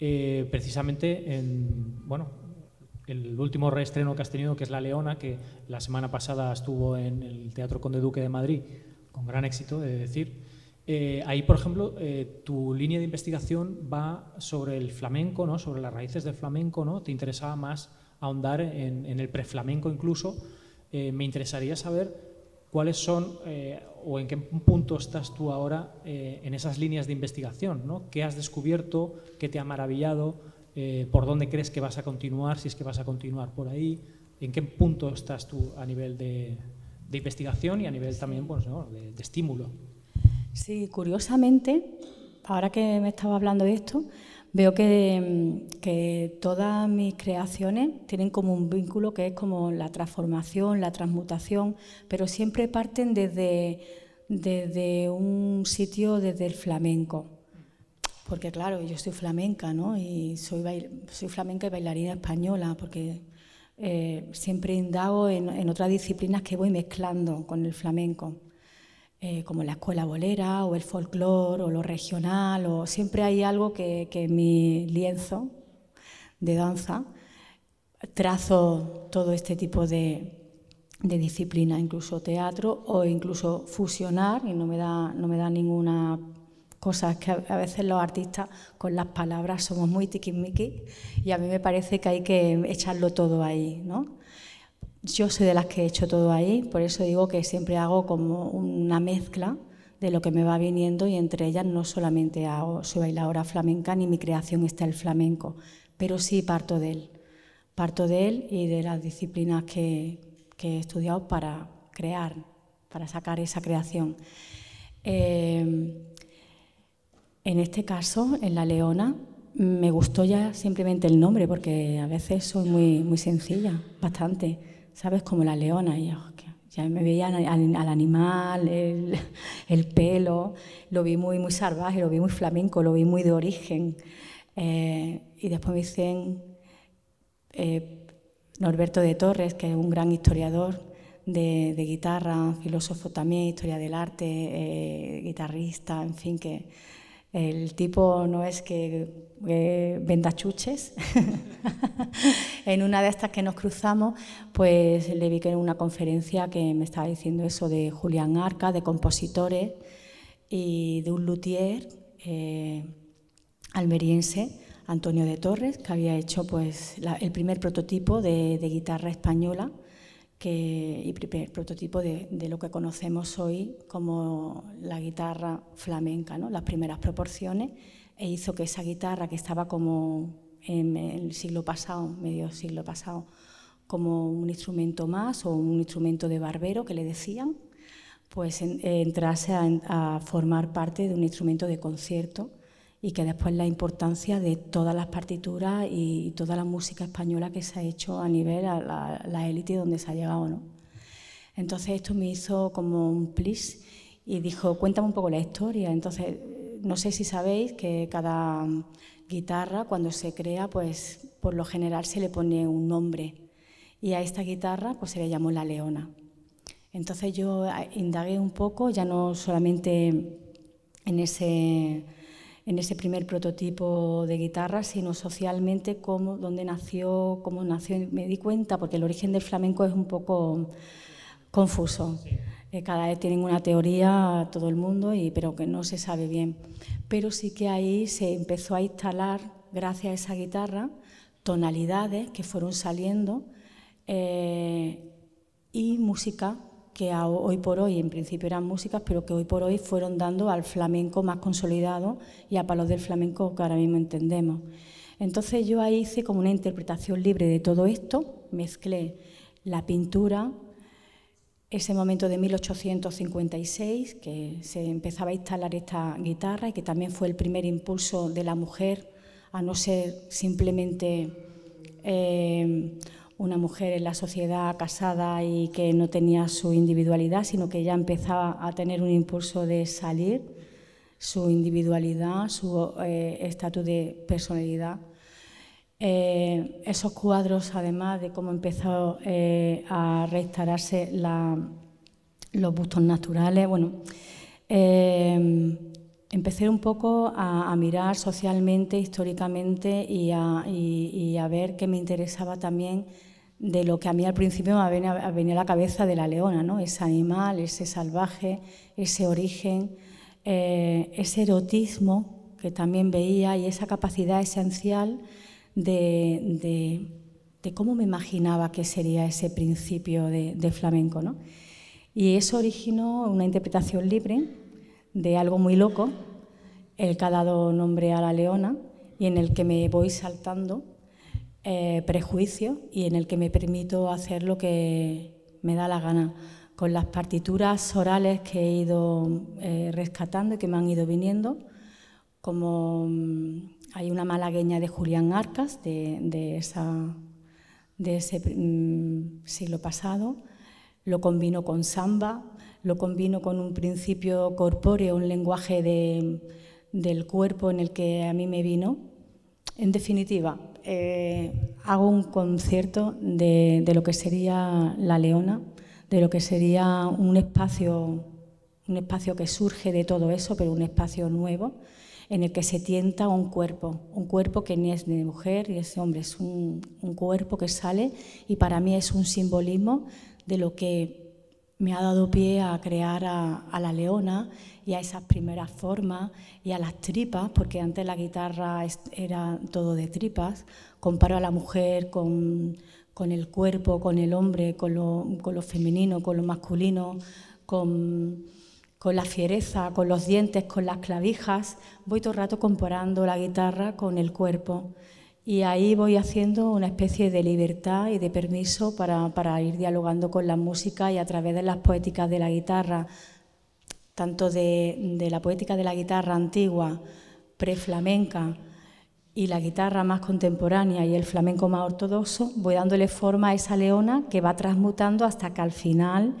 Speaker 1: Eh, precisamente en, bueno, el último reestreno que has tenido, que es La Leona, que la semana pasada estuvo en el Teatro Conde Duque de Madrid, con gran éxito, de decir. Eh, ahí, por ejemplo, tu línea de investigación va sobre el flamenco, ¿no? sobre las raíces del flamenco, ¿no? Te interesaba más ahondar en, en el preflamenco incluso. me interesaría saber cuáles son eh, o en qué punto estás tú ahora eh, en esas líneas de investigación, ¿no? ¿Qué has descubierto? ¿Qué te ha maravillado? Eh, ¿Por dónde crees que vas a continuar? Si es que vas a continuar por ahí. ¿En qué punto estás tú a nivel de, investigación y a nivel también de, de estímulo?
Speaker 2: Sí, curiosamente, ahora que me estaba hablando de esto, veo que, mm, que, todas mis creaciones tienen como un vínculo que es como la transformación, la transmutación, pero siempre parten desde, un sitio, desde el flamenco. Porque claro, yo soy flamenca, ¿no? Y soy, soy flamenca y bailarina española, porque eh, siempre indago en, en otras disciplinas que voy mezclando con el flamenco. Eh, como la escuela bolera o el folclore o lo regional, o siempre hay algo que, que en mi lienzo de danza trazo todo este tipo de, de disciplina, incluso teatro o incluso fusionar, y no me da, no me da ninguna cosa, que a veces los artistas con las palabras somos muy tiquismiquis y a mí me parece que hay que echarlo todo ahí, ¿no? Yo soy de las que he hecho todo ahí, por eso digo que siempre hago como una mezcla de lo que me va viniendo y entre ellas no solamente hago, soy bailadora flamenca ni mi creación está el flamenco, pero sí parto de él. Parto de él y de las disciplinas que, he estudiado para crear, para sacar esa creación. Eh, en este caso, en La Leona, me gustó ya simplemente el nombre, porque a veces soy muy, muy sencilla, bastante. ¿sabes? Como la leona. Y ya me veía al, animal, el, pelo, lo vi muy, muy salvaje, lo vi muy flamenco, lo vi muy de origen. Eh, y después me dicen eh, Norberto de Torres, que es un gran historiador de, guitarra, filósofo también, historia del arte, eh, guitarrista, en fin, que el tipo no es que eh, venda chuches. en una de estas que nos cruzamos, pues le vi que en una conferencia que me estaba diciendo eso de Julián Arca, de compositores y de un luthier eh, almeriense, Antonio de Torres, que había hecho pues, el primer prototipo de guitarra española y primer prototipo de, lo que conocemos hoy como la guitarra flamenca, las primeras proporciones, e hizo que esa guitarra que estaba como en el siglo pasado, medio siglo pasado, como un instrumento más o un instrumento de barbero que le decían, pues eh, entrase a formar parte de un instrumento de concierto y que después la importancia de todas las partituras y toda la música española que se ha hecho a nivel a la, élite élite donde se ha llegado, ¿no? Entonces esto me hizo como un plis y dijo, cuéntame un poco la historia. Entonces, no sé si sabéis que cada guitarra cuando se crea, pues por lo general se le pone un nombre y a esta guitarra pues se le llamó la leona. Entonces yo eh, indagué un poco, ya no solamente en ese en ese primer prototipo de guitarra, sino socialmente cómo, dónde nació, cómo nació. Me di cuenta, porque el origen del flamenco es un poco confuso. Eh, cada vez tienen una teoría todo el mundo, y, pero que no se sabe bien. Pero sí que ahí se empezó a instalar, gracias a esa guitarra, tonalidades que fueron saliendo eh, y música que hoy por hoy en principio eran músicas, pero que hoy por hoy fueron dando al flamenco más consolidado y a palos del flamenco que ahora mismo entendemos. Entonces yo ahí hice como una interpretación libre de todo esto, mezclé la pintura, ese momento de 1856, que se empezaba a instalar esta guitarra y que también fue el primer impulso de la mujer a no ser simplemente... Eh, una mujer en la sociedad casada y que no tenía su individualidad, sino que ya empezaba a tener un impulso de salir, su individualidad, su eh, estatus de personalidad. Eh, esos cuadros, además de cómo empezó eh, a restaurarse los bustos naturales, bueno, empecé un poco a, mirar socialmente, históricamente y a ver qué me interesaba también de lo que a mí al principio me venía, a la cabeza de la leona, ¿no? ese animal, ese salvaje, ese origen, eh, ese erotismo que también veía y esa capacidad esencial de, cómo me imaginaba que sería ese principio de, flamenco. Y eso originó una interpretación libre de algo muy loco, el que ha dado nombre a la leona y en el que me voy saltando eh, prejuicio y en el que me permito hacer lo que me da la gana. Con las partituras orales que he ido eh, rescatando y que me han ido viniendo, como mm, hay una malagueña de Julián Arcas, de, esa, de ese mm, siglo pasado, lo combino con samba, lo combino con un principio corpóreo, un lenguaje del cuerpo en el que a mí me vino. En definitiva, eh, hago un concierto de, lo que sería La Leona, de lo que sería un espacio, un espacio que surge de todo eso, pero un espacio nuevo, en el que se tienta un cuerpo, un cuerpo que ni es de mujer ni es de hombre, es un cuerpo que sale y para mí es un simbolismo de lo que me ha dado pie a crear a, la leona y a esas primeras formas y a las tripas, porque antes la guitarra era todo de tripas. Comparo a la mujer con, el cuerpo, con el hombre, con lo, femenino, con lo masculino, con, con, la fiereza, con los dientes, con las clavijas. Voy todo el rato comparando la guitarra con el cuerpo. Y ahí voy haciendo una especie de libertad y de permiso para, ir dialogando con la música y a través de las poéticas de la guitarra, tanto de, la poética de la guitarra antigua, preflamenca, y la guitarra más contemporánea y el flamenco más ortodoxo, voy dándole forma a esa leona que va transmutando hasta que al final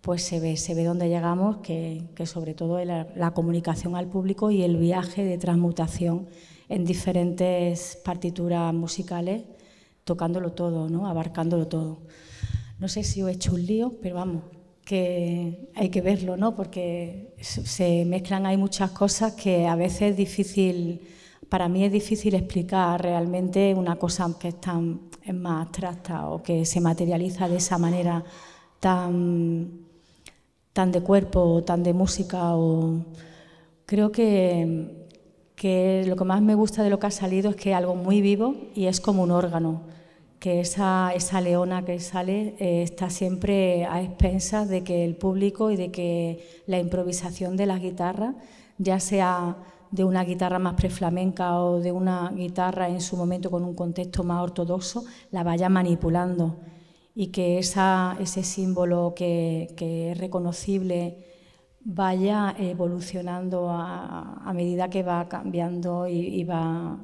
Speaker 2: pues se ve, dónde llegamos, que, sobre todo es la comunicación al público y el viaje de transmutación en diferentes partituras musicales, tocándolo todo, ¿no? abarcándolo todo. No sé si he hecho un lío, pero vamos, que hay que verlo, ¿no? porque se mezclan, hay muchas cosas que a veces es difícil, para mí es difícil explicar realmente una cosa que es, tan, más abstracta o que se materializa de esa manera tan, tan de cuerpo, tan de música. O, creo que que lo que más me gusta de lo que ha salido es que es algo muy vivo y es como un órgano, que esa, esa leona que sale eh, está siempre a expensas de que el público y de que la improvisación de las guitarras, ya sea de una guitarra más preflamenca o de una guitarra en su momento con un contexto más ortodoxo, la vaya manipulando y que esa, ese símbolo que, que es reconocible vaya evolucionando a, medida que va cambiando y, va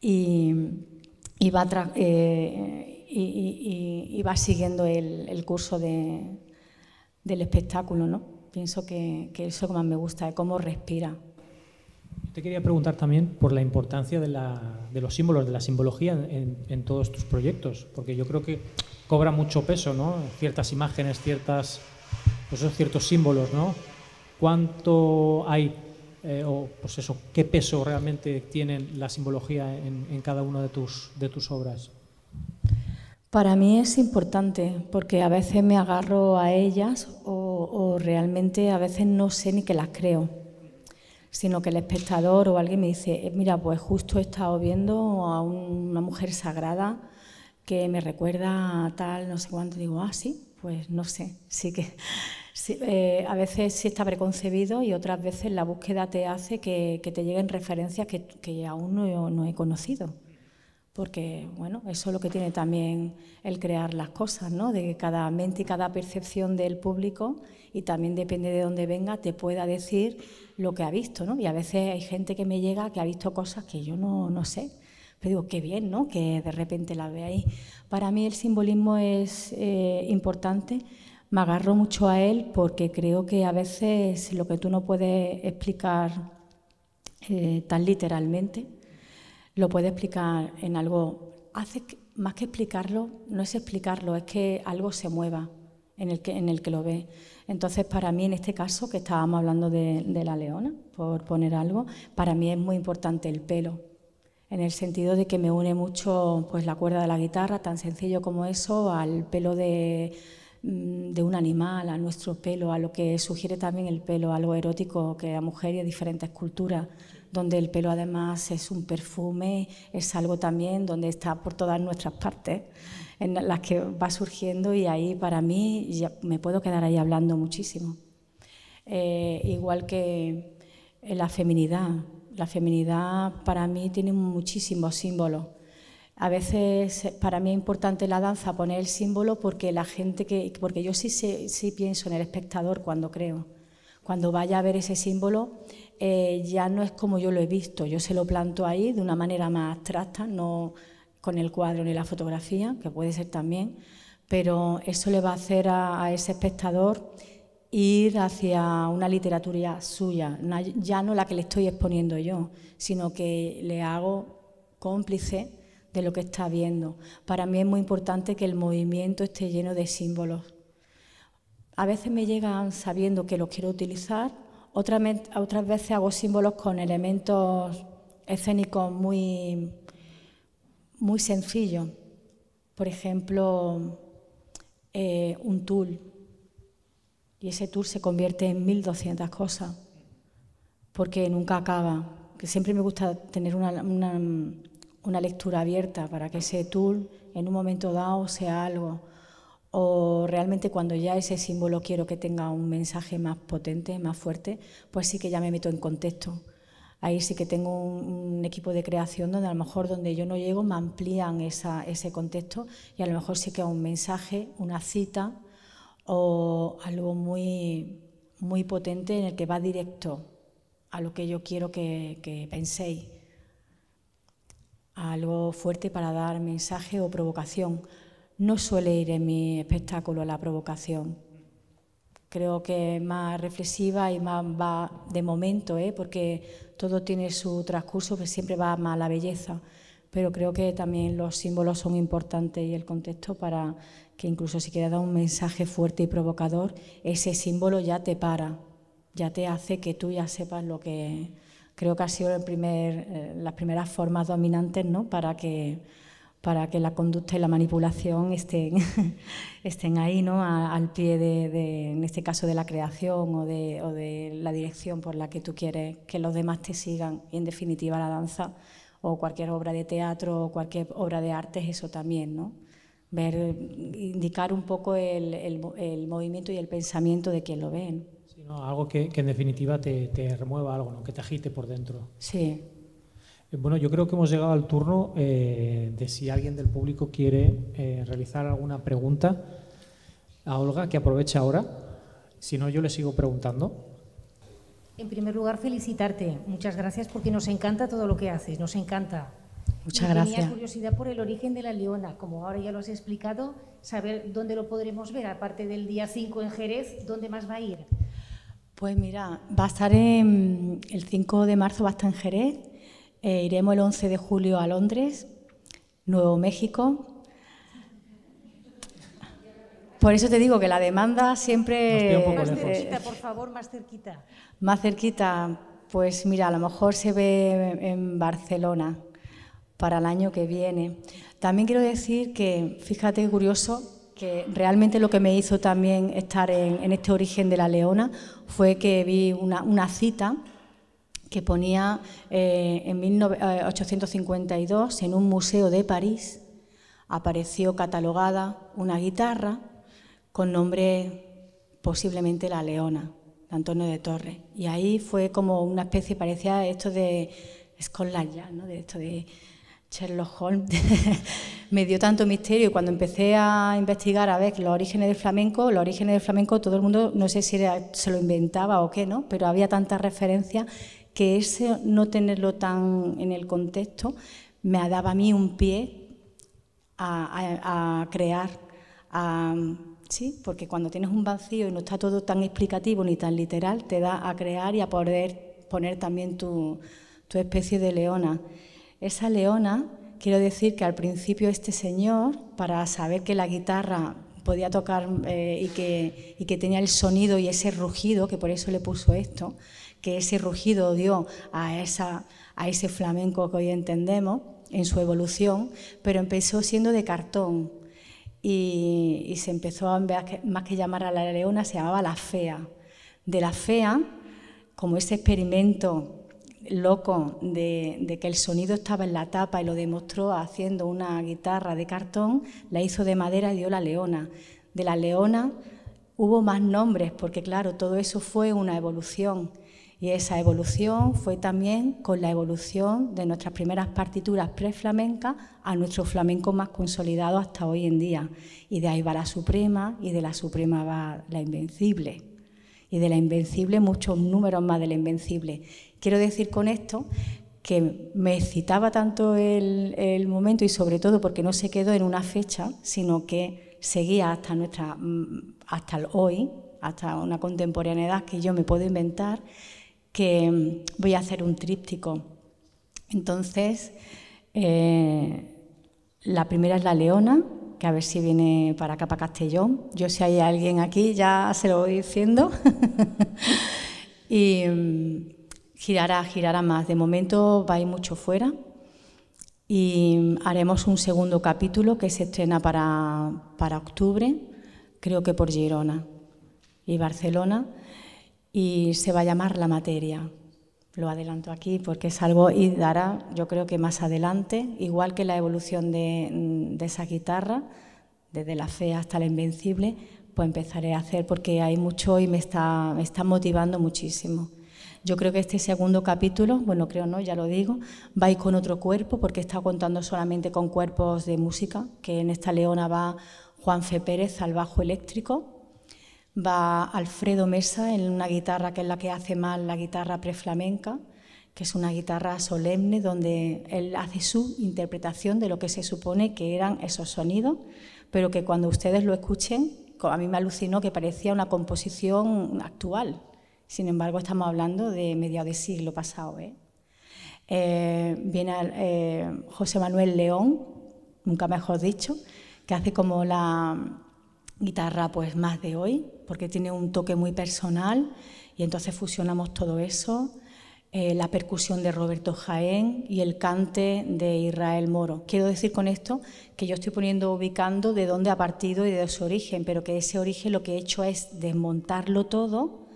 Speaker 2: y, va eh, y, va siguiendo el, curso del espectáculo, ¿no? Pienso que, eso que más me gusta, cómo respira.
Speaker 1: Te quería preguntar también por la importancia de, los símbolos, de la simbología en, en, todos tus proyectos, porque yo creo que cobra mucho peso, ¿no? Ciertas imágenes, ciertas pues esos ciertos símbolos, ¿no? ¿Cuánto hay, eh, o pues eso, qué peso realmente tienen la simbología en, cada una de tus, de tus obras?
Speaker 2: Para mí es importante porque a veces me agarro a ellas o, realmente a veces no sé ni que las creo, sino que el espectador o alguien me dice, eh, mira, pues justo he estado viendo a una mujer sagrada que me recuerda a tal, no sé cuánto, digo, ah, sí, pues no sé, sí que eh, a veces sí está preconcebido y otras veces la búsqueda te hace que, te lleguen referencias que, aún no, he conocido. Porque, bueno, eso es lo que tiene también el crear las cosas, ¿no? De que cada mente y cada percepción del público, y también depende de dónde venga, te pueda decir lo que ha visto, ¿no? Y a veces hay gente que me llega que ha visto cosas que yo no, no sé. Pero digo, qué bien, ¿no? Que de repente la ahí Para mí el simbolismo es eh, importante me agarro mucho a él porque creo que a veces lo que tú no puedes explicar eh, tan literalmente, lo puedes explicar en algo. Hace más que explicarlo, no es explicarlo, es que algo se mueva en el que, en el que lo ves. Entonces, para mí, en este caso, que estábamos hablando de, de la leona, por poner algo, para mí es muy importante el pelo en el sentido de que me une mucho pues la cuerda de la guitarra, tan sencillo como eso, al pelo de Mm, de un animal, a nuestro pelo, a lo que sugiere también el pelo, algo erótico que a mujer y a diferentes culturas, donde el pelo además es un perfume, es algo también donde está por todas nuestras partes, en las que va surgiendo y ahí para mí me puedo quedar ahí hablando muchísimo. Eh, igual que eh, la feminidad, la feminidad para mí tiene muchísimos símbolos a veces eh, para mí es importante la danza poner el símbolo porque la gente que porque yo sí, pienso en el espectador cuando creo. Cuando vaya a ver ese símbolo eh, ya no es como yo lo he visto, yo se lo planto ahí de una manera más abstracta, no con el cuadro ni la fotografía, que puede ser también, pero eso le va a hacer a, a ese espectador ir hacia una literatura suya, ya no la que le estoy exponiendo yo, sino que le hago cómplice de lo que está viendo. Para mí es muy importante que el movimiento esté lleno de símbolos. A veces me llegan sabiendo que los quiero utilizar, otras, veces hago símbolos con elementos escénicos muy, muy sencillos. Por ejemplo, eh, un tool. Y ese tool se convierte en 1200 cosas, porque nunca acaba. Que siempre me gusta tener una una lectura abierta para que ese tool en un momento dado sea algo. O realmente cuando ya ese símbolo quiero que tenga un mensaje más potente, más fuerte, pues sí que ya me meto en contexto. Ahí sí que tengo un, equipo de creación donde a lo mejor donde yo no llego me amplían ese contexto y a lo mejor sí que un mensaje, una cita o algo muy, muy potente en el que va directo a lo que yo quiero que, que penséis algo fuerte para dar mensaje o provocación. No suele ir en mi espectáculo la provocación. Creo que es más reflexiva y más va de momento, ¿eh? porque todo tiene su transcurso, que pues siempre va más a la belleza. Pero creo que también los símbolos son importantes y el contexto para que incluso si quieres dar un mensaje fuerte y provocador, ese símbolo ya te para, ya te hace que tú ya sepas lo que creo que ha sido eh, las primeras formas dominantes ¿no? para, que, para que la conducta y la manipulación estén, estén ahí, ¿no? al pie de, en este caso, de la creación o de, la dirección por la que tú quieres que los demás te sigan. Y en definitiva, la danza o cualquier obra de teatro o cualquier obra de arte es eso también, ¿no? Ver, indicar un poco el, movimiento y el pensamiento de quien lo ve.
Speaker 1: Algo que, en definitiva te, remueva algo, ¿no? que te agite por dentro. Sí. Eh, bueno, yo creo que hemos llegado al turno eh, de si alguien del público quiere eh, realizar alguna pregunta a Olga, que aproveche ahora. Si no, yo le sigo preguntando.
Speaker 2: En primer lugar, felicitarte. Muchas gracias porque nos encanta todo lo que haces, nos encanta. Muchas gracias. Tenía curiosidad por el origen de la leona. Como ahora ya lo has explicado, saber dónde lo podremos ver, aparte del día 5 en Jerez, ¿dónde más va a ir? Pues mira, va a estar el 5 de marzo, va a estar en Jerez, eh, iremos el 11 de julio a Londres, Nuevo México. Por eso te digo que la demanda siempre... más cerquita, por favor, más cerquita. Más cerquita, pues mira, a lo mejor se ve en Barcelona para el año que viene. También quiero decir que, fíjate, curioso, que realmente lo que me hizo también estar en, este origen de la leona fue que vi una, cita que ponía eh, en 1852 eh, en un museo de París apareció catalogada una guitarra con nombre posiblemente La Leona, de Antonio de Torres. Y ahí fue como una especie, parecía esto de Scotland ¿no? de esto de Sherlock Holmes. me dio tanto misterio y cuando empecé a investigar a ver los orígenes del flamenco, los orígenes del flamenco todo el mundo, no sé si se lo inventaba o qué, ¿no? Pero había tanta referencia que ese no tenerlo tan en el contexto me daba a mí un pie a, crear, ¿sí? Porque cuando tienes un vacío y no está todo tan explicativo ni tan literal, te da a crear y a poder poner también tu especie de leona. Esa leona, quiero decir que al principio este señor, para saber que la guitarra podía tocar eh, y, que, que tenía el sonido y ese rugido, que por eso le puso esto, que ese rugido dio a, esa, a ese flamenco que hoy entendemos en su evolución, pero empezó siendo de cartón y, y se empezó a, más que llamar a la leona, se llamaba la fea. De la fea, como ese experimento loco de, que el sonido estaba en la tapa y lo demostró haciendo una guitarra de cartón, la hizo de madera y dio la leona. De la leona hubo más nombres, porque claro, todo eso fue una evolución. Y esa evolución fue también con la evolución de nuestras primeras partituras preflamencas a nuestro flamenco más consolidado hasta hoy en día. Y de ahí va la Suprema, y de la Suprema va la Invencible. Y de la Invencible muchos números más de la Invencible. Quiero decir con esto que me excitaba tanto el, momento y sobre todo porque no se quedó en una fecha, sino que seguía hasta, nuestra, mm, hasta el hoy, hasta una contemporaneidad que yo me puedo inventar, que mm, voy a hacer un tríptico. Entonces, eh, la primera es la leona, que a ver si viene para acá, para Castellón. Yo si hay alguien aquí ya se lo voy diciendo. y mm, girará, girará más. De momento va a ir mucho fuera y haremos un segundo capítulo que se estrena para, octubre, creo que por Girona y Barcelona, y se va a llamar La Materia. Lo adelanto aquí porque es algo y dará, yo creo que más adelante, igual que la evolución de, esa guitarra, desde la fe hasta la invencible, pues empezaré a hacer porque hay mucho y me está motivando muchísimo. Yo creo que este segundo capítulo, bueno, creo no, ya lo digo, va a ir con otro cuerpo, porque está contando solamente con cuerpos de música, que en esta leona va Juan Fe Pérez al bajo eléctrico, va Alfredo Mesa en una guitarra que es la que hace más la guitarra preflamenca, que es una guitarra solemne donde él hace su interpretación de lo que se supone que eran esos sonidos, pero que cuando ustedes lo escuchen, a mí me alucinó que parecía una composición actual, sin embargo, estamos hablando de mediados de siglo pasado. ¿eh? eh viene eh, José Manuel León, nunca mejor dicho, que hace como la guitarra pues más de hoy, porque tiene un toque muy personal y entonces fusionamos todo eso. Eh, la percusión de Roberto Jaén y el cante de Israel Moro. Quiero decir con esto que yo estoy poniendo, ubicando de dónde ha partido y de su origen, pero que ese origen lo que he hecho es desmontarlo todo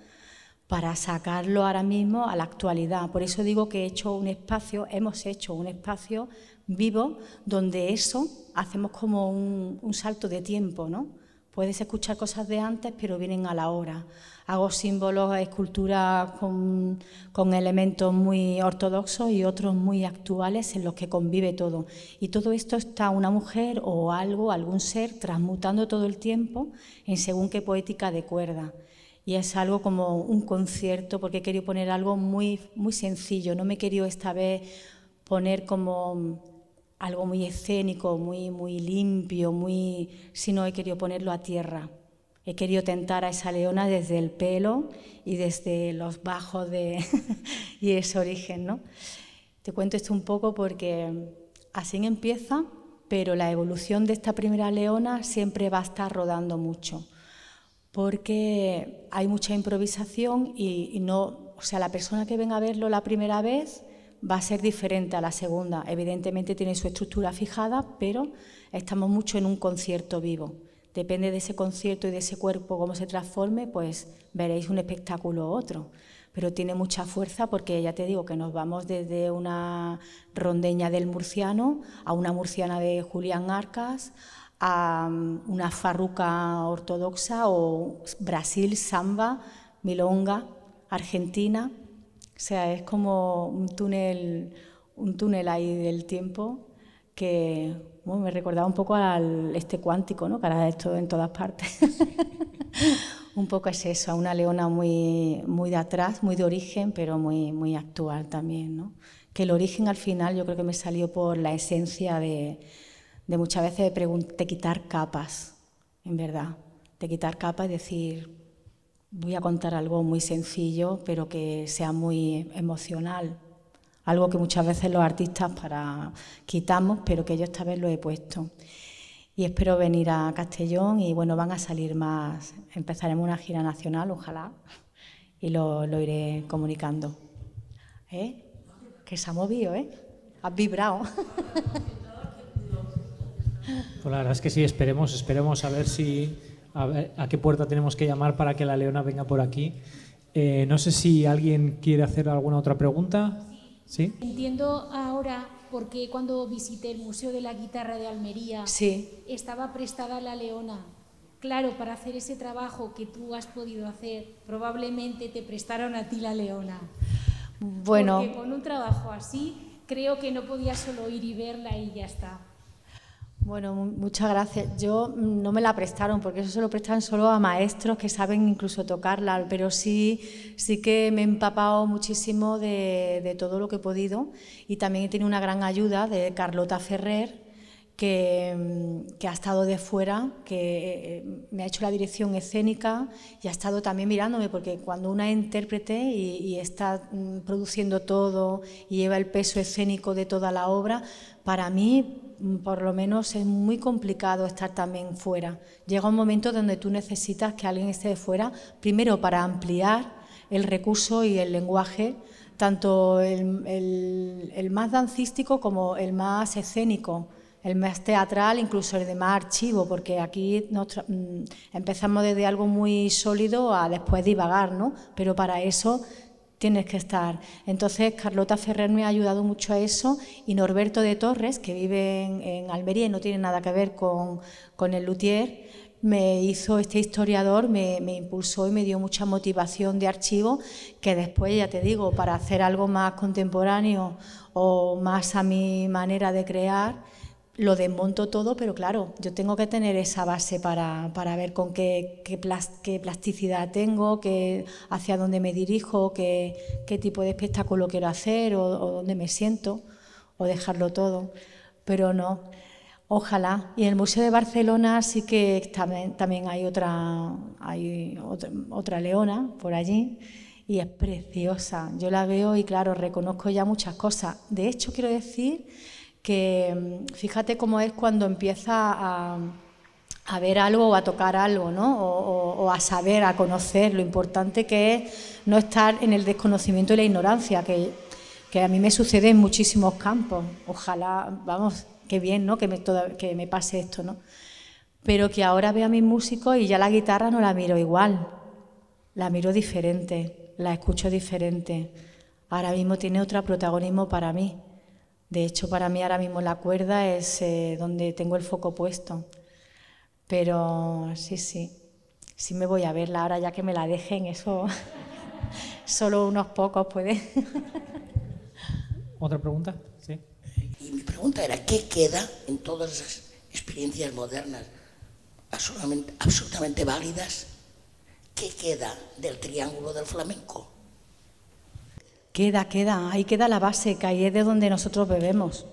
Speaker 2: para sacarlo ahora mismo a la actualidad. Por eso digo que he hecho un espacio, hemos hecho un espacio vivo donde eso hacemos como un, salto de tiempo, ¿no? Puedes escuchar cosas de antes, pero vienen a la hora. Hago símbolos, esculturas con, con elementos muy ortodoxos y otros muy actuales en los que convive todo. Y todo esto está una mujer o algo, algún ser, transmutando todo el tiempo en según qué poética de cuerda y es algo como un concierto porque he querido poner algo muy, muy sencillo, no me he querido esta vez poner como algo muy escénico, muy, muy limpio, muy, sino he querido ponerlo a tierra. He querido tentar a esa leona desde el pelo y desde los bajos y ese origen, ¿no? Te cuento esto un poco porque así empieza, pero la evolución de esta primera leona siempre va a estar rodando mucho porque hay mucha improvisación y, no, o sea, la persona que venga a verlo la primera vez va a ser diferente a la segunda. Evidentemente tiene su estructura fijada, pero estamos mucho en un concierto vivo. Depende de ese concierto y de ese cuerpo cómo se transforme, pues veréis un espectáculo u otro. Pero tiene mucha fuerza porque ya te digo que nos vamos desde una rondeña del murciano a una murciana de Julián Arcas, a mm, una farruca ortodoxa o Brasil, samba, milonga, Argentina. O sea, es como un túnel, un túnel ahí del tiempo que me recordaba un poco al este cuántico, ¿no? que ahora esto en todas partes. un poco es eso, a una leona muy, muy de atrás, muy de origen, pero muy, muy actual también. ¿no? Que el origen al final yo creo que me salió por la esencia de, de muchas veces de quitar capas, en verdad, de quitar capas y decir, voy a contar algo muy sencillo, pero que sea muy emocional, algo que muchas veces los artistas para quitamos, pero que yo esta vez lo he puesto. Y espero venir a Castellón y bueno, van a salir más, empezaremos una gira nacional, ojalá, y lo, lo iré comunicando. ¿Eh? Que se ha movido, ¿eh? Has vibrado.
Speaker 1: Pues la verdad es que sí, esperemos, esperemos a ver si a, qué puerta tenemos que llamar para que la leona venga por aquí. Eh, no sé si alguien quiere hacer alguna otra pregunta.
Speaker 2: Entiendo ahora por qué cuando visité el Museo de la Guitarra de Almería sí. estaba prestada la leona. Claro, para hacer ese trabajo que tú has podido hacer, probablemente te prestaron a ti la leona.
Speaker 1: Bueno. Porque con
Speaker 2: un trabajo así, creo que no podías solo ir y verla y ya está. Bueno, muchas gracias. Yo mm, no me la prestaron, porque eso se lo prestan solo a maestros que saben incluso tocarla, pero sí, sí que me he empapado muchísimo de, todo lo que he podido y también he tenido una gran ayuda de Carlota Ferrer, que, mm, ha estado de fuera, que eh, me ha hecho la dirección escénica y ha estado también mirándome, porque cuando una intérprete y, y está mm, produciendo todo y lleva el peso escénico de toda la obra, para mí mm, por lo menos es muy complicado estar también fuera. Llega un momento donde tú necesitas que alguien esté de fuera, primero para ampliar el recurso y el lenguaje, tanto el, más dancístico como el más escénico, el más teatral, incluso el de más archivo, porque aquí mm, empezamos desde algo muy sólido a después divagar, ¿no? Pero para eso tienes que estar. Entonces, Carlota Ferrer me ha ayudado mucho a eso y Norberto de Torres, que vive en, Almería y no tiene nada que ver con, el luthier, me hizo este historiador, me, impulsó y me dio mucha motivación de archivo, que después, ya te digo, para hacer algo más contemporáneo o más a mi manera de crear, lo desmonto todo, pero claro, yo tengo que tener esa base para, ver con qué, qué, plasticidad tengo, qué, hacia dónde me dirijo, qué, tipo de espectáculo quiero hacer o, dónde me siento, o dejarlo todo. Pero no, ojalá. Y en el Museo de Barcelona sí que también, hay, otra, hay otra leona por allí y es preciosa. Yo la veo y claro, reconozco ya muchas cosas. De hecho, quiero decir que mm, fíjate cómo es cuando empieza a, ver algo o a tocar algo, ¿no? O, a saber, a conocer, lo importante que es no estar en el desconocimiento y la ignorancia, que, a mí me sucede en muchísimos campos. Ojalá, vamos, qué bien, ¿no? Que me, que me pase esto, ¿no? Pero que ahora vea a mis músicos y ya la guitarra no la miro igual, la miro diferente, la escucho diferente. Ahora mismo tiene otro protagonismo para mí. De hecho, para mí ahora mismo la cuerda es eh, donde tengo el foco puesto. Pero sí, sí, sí me voy a verla ahora ya que me la dejen, eso solo unos pocos pueden.
Speaker 1: ¿Otra pregunta? Sí.
Speaker 2: Y mi pregunta era, ¿qué queda en todas esas experiencias modernas absolutamente, absolutamente válidas? ¿Qué queda del triángulo del flamenco? Queda, queda, ahí queda la base, que ahí es de donde nosotros bebemos.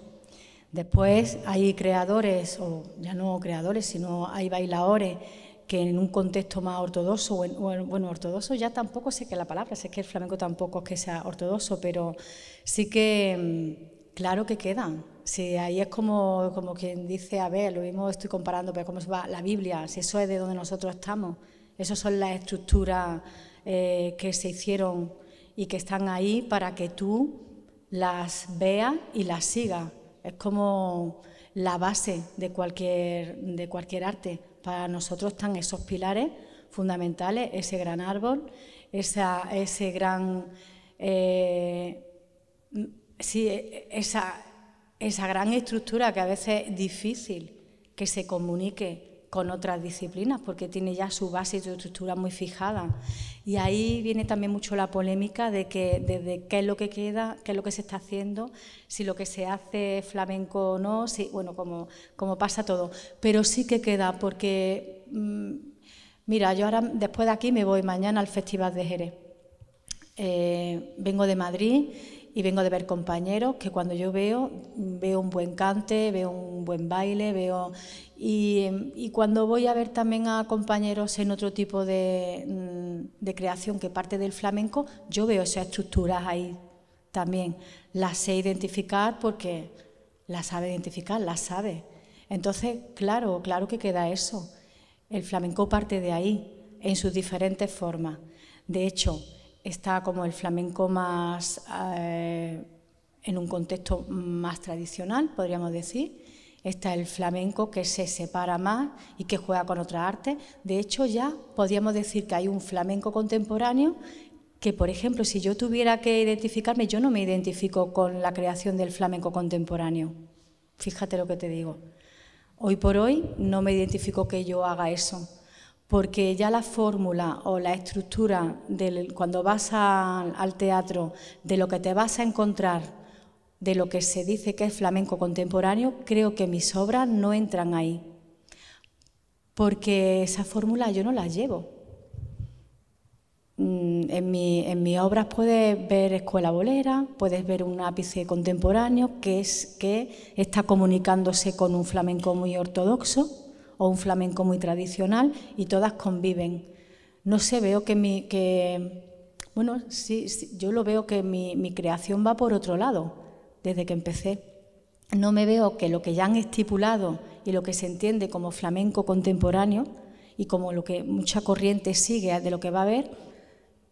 Speaker 2: Después hay creadores, o ya no creadores, sino hay bailadores que en un contexto más ortodoxo, bueno, ortodoxo ya tampoco sé qué la palabra, sé que el flamenco tampoco es que sea ortodoxo, pero sí que, mm, claro que quedan. Si ahí es como, como quien dice, a ver, lo mismo estoy comparando, pero cómo va la Biblia, si eso es de donde nosotros estamos, esas son las estructuras eh, que se hicieron y que están ahí para que tú las veas y las sigas. Es como la base de cualquier, de cualquier arte. Para nosotros están esos pilares fundamentales, ese gran árbol, ese gran... Eh, esa, esa gran estructura que a veces es difícil que se comunique con otras disciplinas, porque tiene ya su base y su estructura muy fijada. Y ahí viene también mucho la polémica de que desde qué es lo que queda, qué es lo que se está haciendo, si lo que se hace flamenco o no, si, bueno, como, como pasa todo. Pero sí que queda, porque mm, mira, yo ahora después de aquí me voy mañana al Festival de Jerez. Eh, vengo de Madrid y vengo de ver compañeros que cuando yo veo, veo un buen cante, veo un buen baile, veo y, cuando voy a ver también a compañeros en otro tipo mm, de, creación que parte del flamenco, yo veo esas estructuras ahí también. Las sé identificar porque las sabe identificar, las sabe. Entonces, claro, claro que queda eso. El flamenco parte de ahí, en sus diferentes formas. De hecho, está como el flamenco más eh, en un contexto más tradicional, podríamos decir Está el flamenco que se separa más y que juega con otra arte. De hecho, ya podríamos decir que hay un flamenco contemporáneo que, por ejemplo, si yo tuviera que identificarme, yo no me identifico con la creación del flamenco contemporáneo. Fíjate lo que te digo. Hoy por hoy no me identifico que yo haga eso, porque ya la fórmula o la estructura cuando vas al teatro de lo que te vas a encontrar de lo que se dice que es flamenco contemporáneo, creo que mis obras no entran ahí, porque esa fórmula yo no la llevo. Mm, en, mi, mis obras puedes ver escuela bolera, puedes ver un ápice contemporáneo que, es, que está comunicándose con un flamenco muy ortodoxo o un flamenco muy tradicional y todas conviven. No sé, veo que, mi, bueno, yo lo veo que mi creación va por otro lado desde que empecé. No me veo que lo que ya han estipulado y lo que se entiende como flamenco contemporáneo y como lo que mucha corriente sigue de lo que va a haber,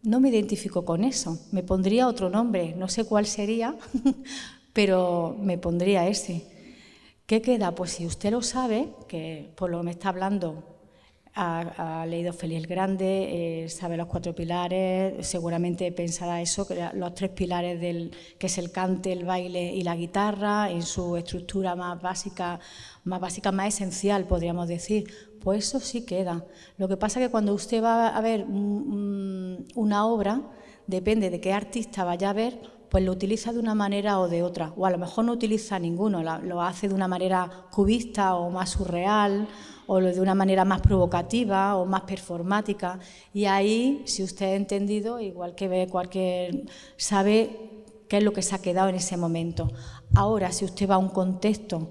Speaker 2: no me identifico con eso. Me pondría otro nombre, no sé cuál sería, pero me pondría ese. ¿Qué queda? Pues si usted lo sabe, que por lo que me está hablando ha, leído Feliz el Grande, eh, sabe los cuatro pilares, seguramente pensará eso, que los tres pilares del que es el cante, el baile y la guitarra, en su estructura más básica, más básica, más esencial, podríamos decir. Pues eso sí queda. Lo que pasa es que cuando usted va a ver una obra, depende de qué artista vaya a ver, pues lo utiliza de una manera o de otra, o a lo mejor no utiliza ninguno, lo hace de una manera cubista o más surreal o de una manera más provocativa o más performática. Y ahí, si usted ha entendido, igual que ve cualquier, sabe qué es lo que se ha quedado en ese momento. Ahora, si usted va a un contexto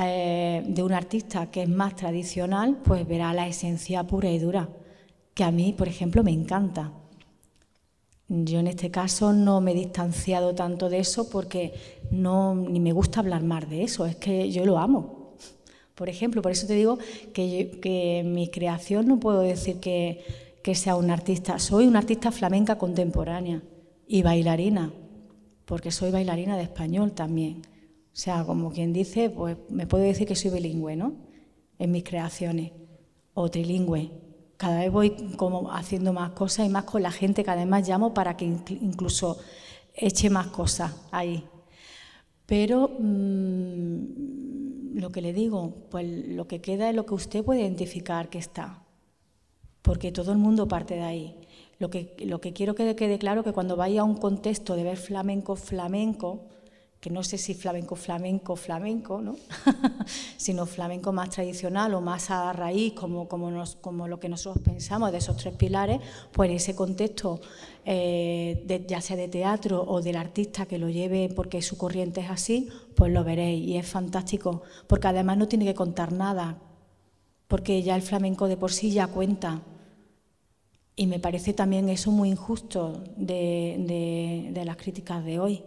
Speaker 2: eh, de un artista que es más tradicional, pues verá la esencia pura y dura, que a mí, por ejemplo, me encanta. Yo en este caso no me he distanciado tanto de eso porque no, ni me gusta hablar más de eso, es que yo lo amo. Por ejemplo, por eso te digo que, mi creación no puedo decir que, sea un artista. Soy una artista flamenca contemporánea y bailarina, porque soy bailarina de español también. O sea, como quien dice, pues me puedo decir que soy bilingüe, ¿no? En mis creaciones, o trilingüe. Cada vez voy como haciendo más cosas y más con la gente que además llamo para que incluso eche más cosas ahí. Pero mm, lo que le digo, pues lo que queda es lo que usted puede identificar que está, porque todo el mundo parte de ahí. Lo que, lo que quiero que quede claro que cuando vaya a un contexto de ver flamenco, flamenco, que no sé si flamenco, flamenco, flamenco, ¿no? sino flamenco más tradicional o más a raíz, como, lo que nosotros pensamos de esos tres pilares, pues en ese contexto, eh, ya sea de teatro o del artista que lo lleve porque su corriente es así, pues lo veréis y es fantástico, porque además no tiene que contar nada, porque ya el flamenco de por sí ya cuenta. Y me parece también eso muy injusto de las críticas de hoy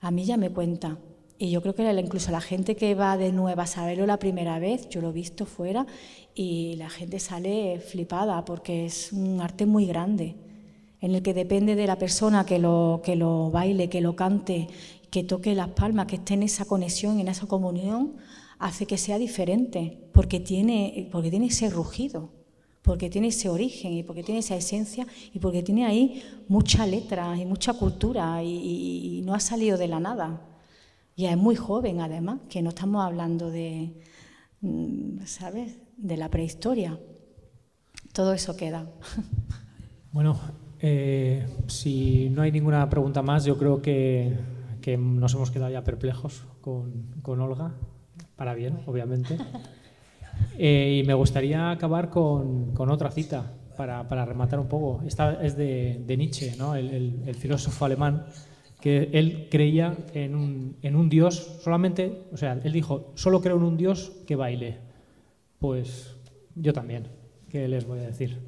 Speaker 2: a mí ya me cuenta. Y yo creo que incluso la gente que va de nueva a saberlo la primera vez, yo lo he visto fuera, y la gente sale flipada porque es un arte muy grande, en el que depende de la persona que lo, que lo baile, que lo cante, que toque las palmas, que esté en esa conexión, en esa comunión, hace que sea diferente, porque tiene, porque tiene ese rugido porque tiene ese origen y porque tiene esa esencia y porque tiene ahí mucha letra y mucha cultura y, no ha salido de la nada. Y es muy joven además, que no estamos hablando de, mm, ¿sabes?, de la prehistoria. Todo eso queda.
Speaker 1: Bueno, eh, si no hay ninguna pregunta más, yo creo que, que nos hemos quedado ya perplejos con, con Olga, para bien, obviamente. Eh, y me gustaría acabar con, otra cita para, rematar un poco. Esta es de, de Nietzsche, el, filósofo alemán, que él creía en un, en un dios solamente, o sea, él dijo, solo creo en un dios que baile. Pues yo también, ¿qué les voy a decir?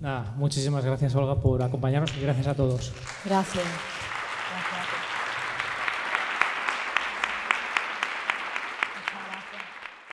Speaker 1: Nada, muchísimas gracias Olga por acompañarnos y gracias a todos.
Speaker 2: Gracias.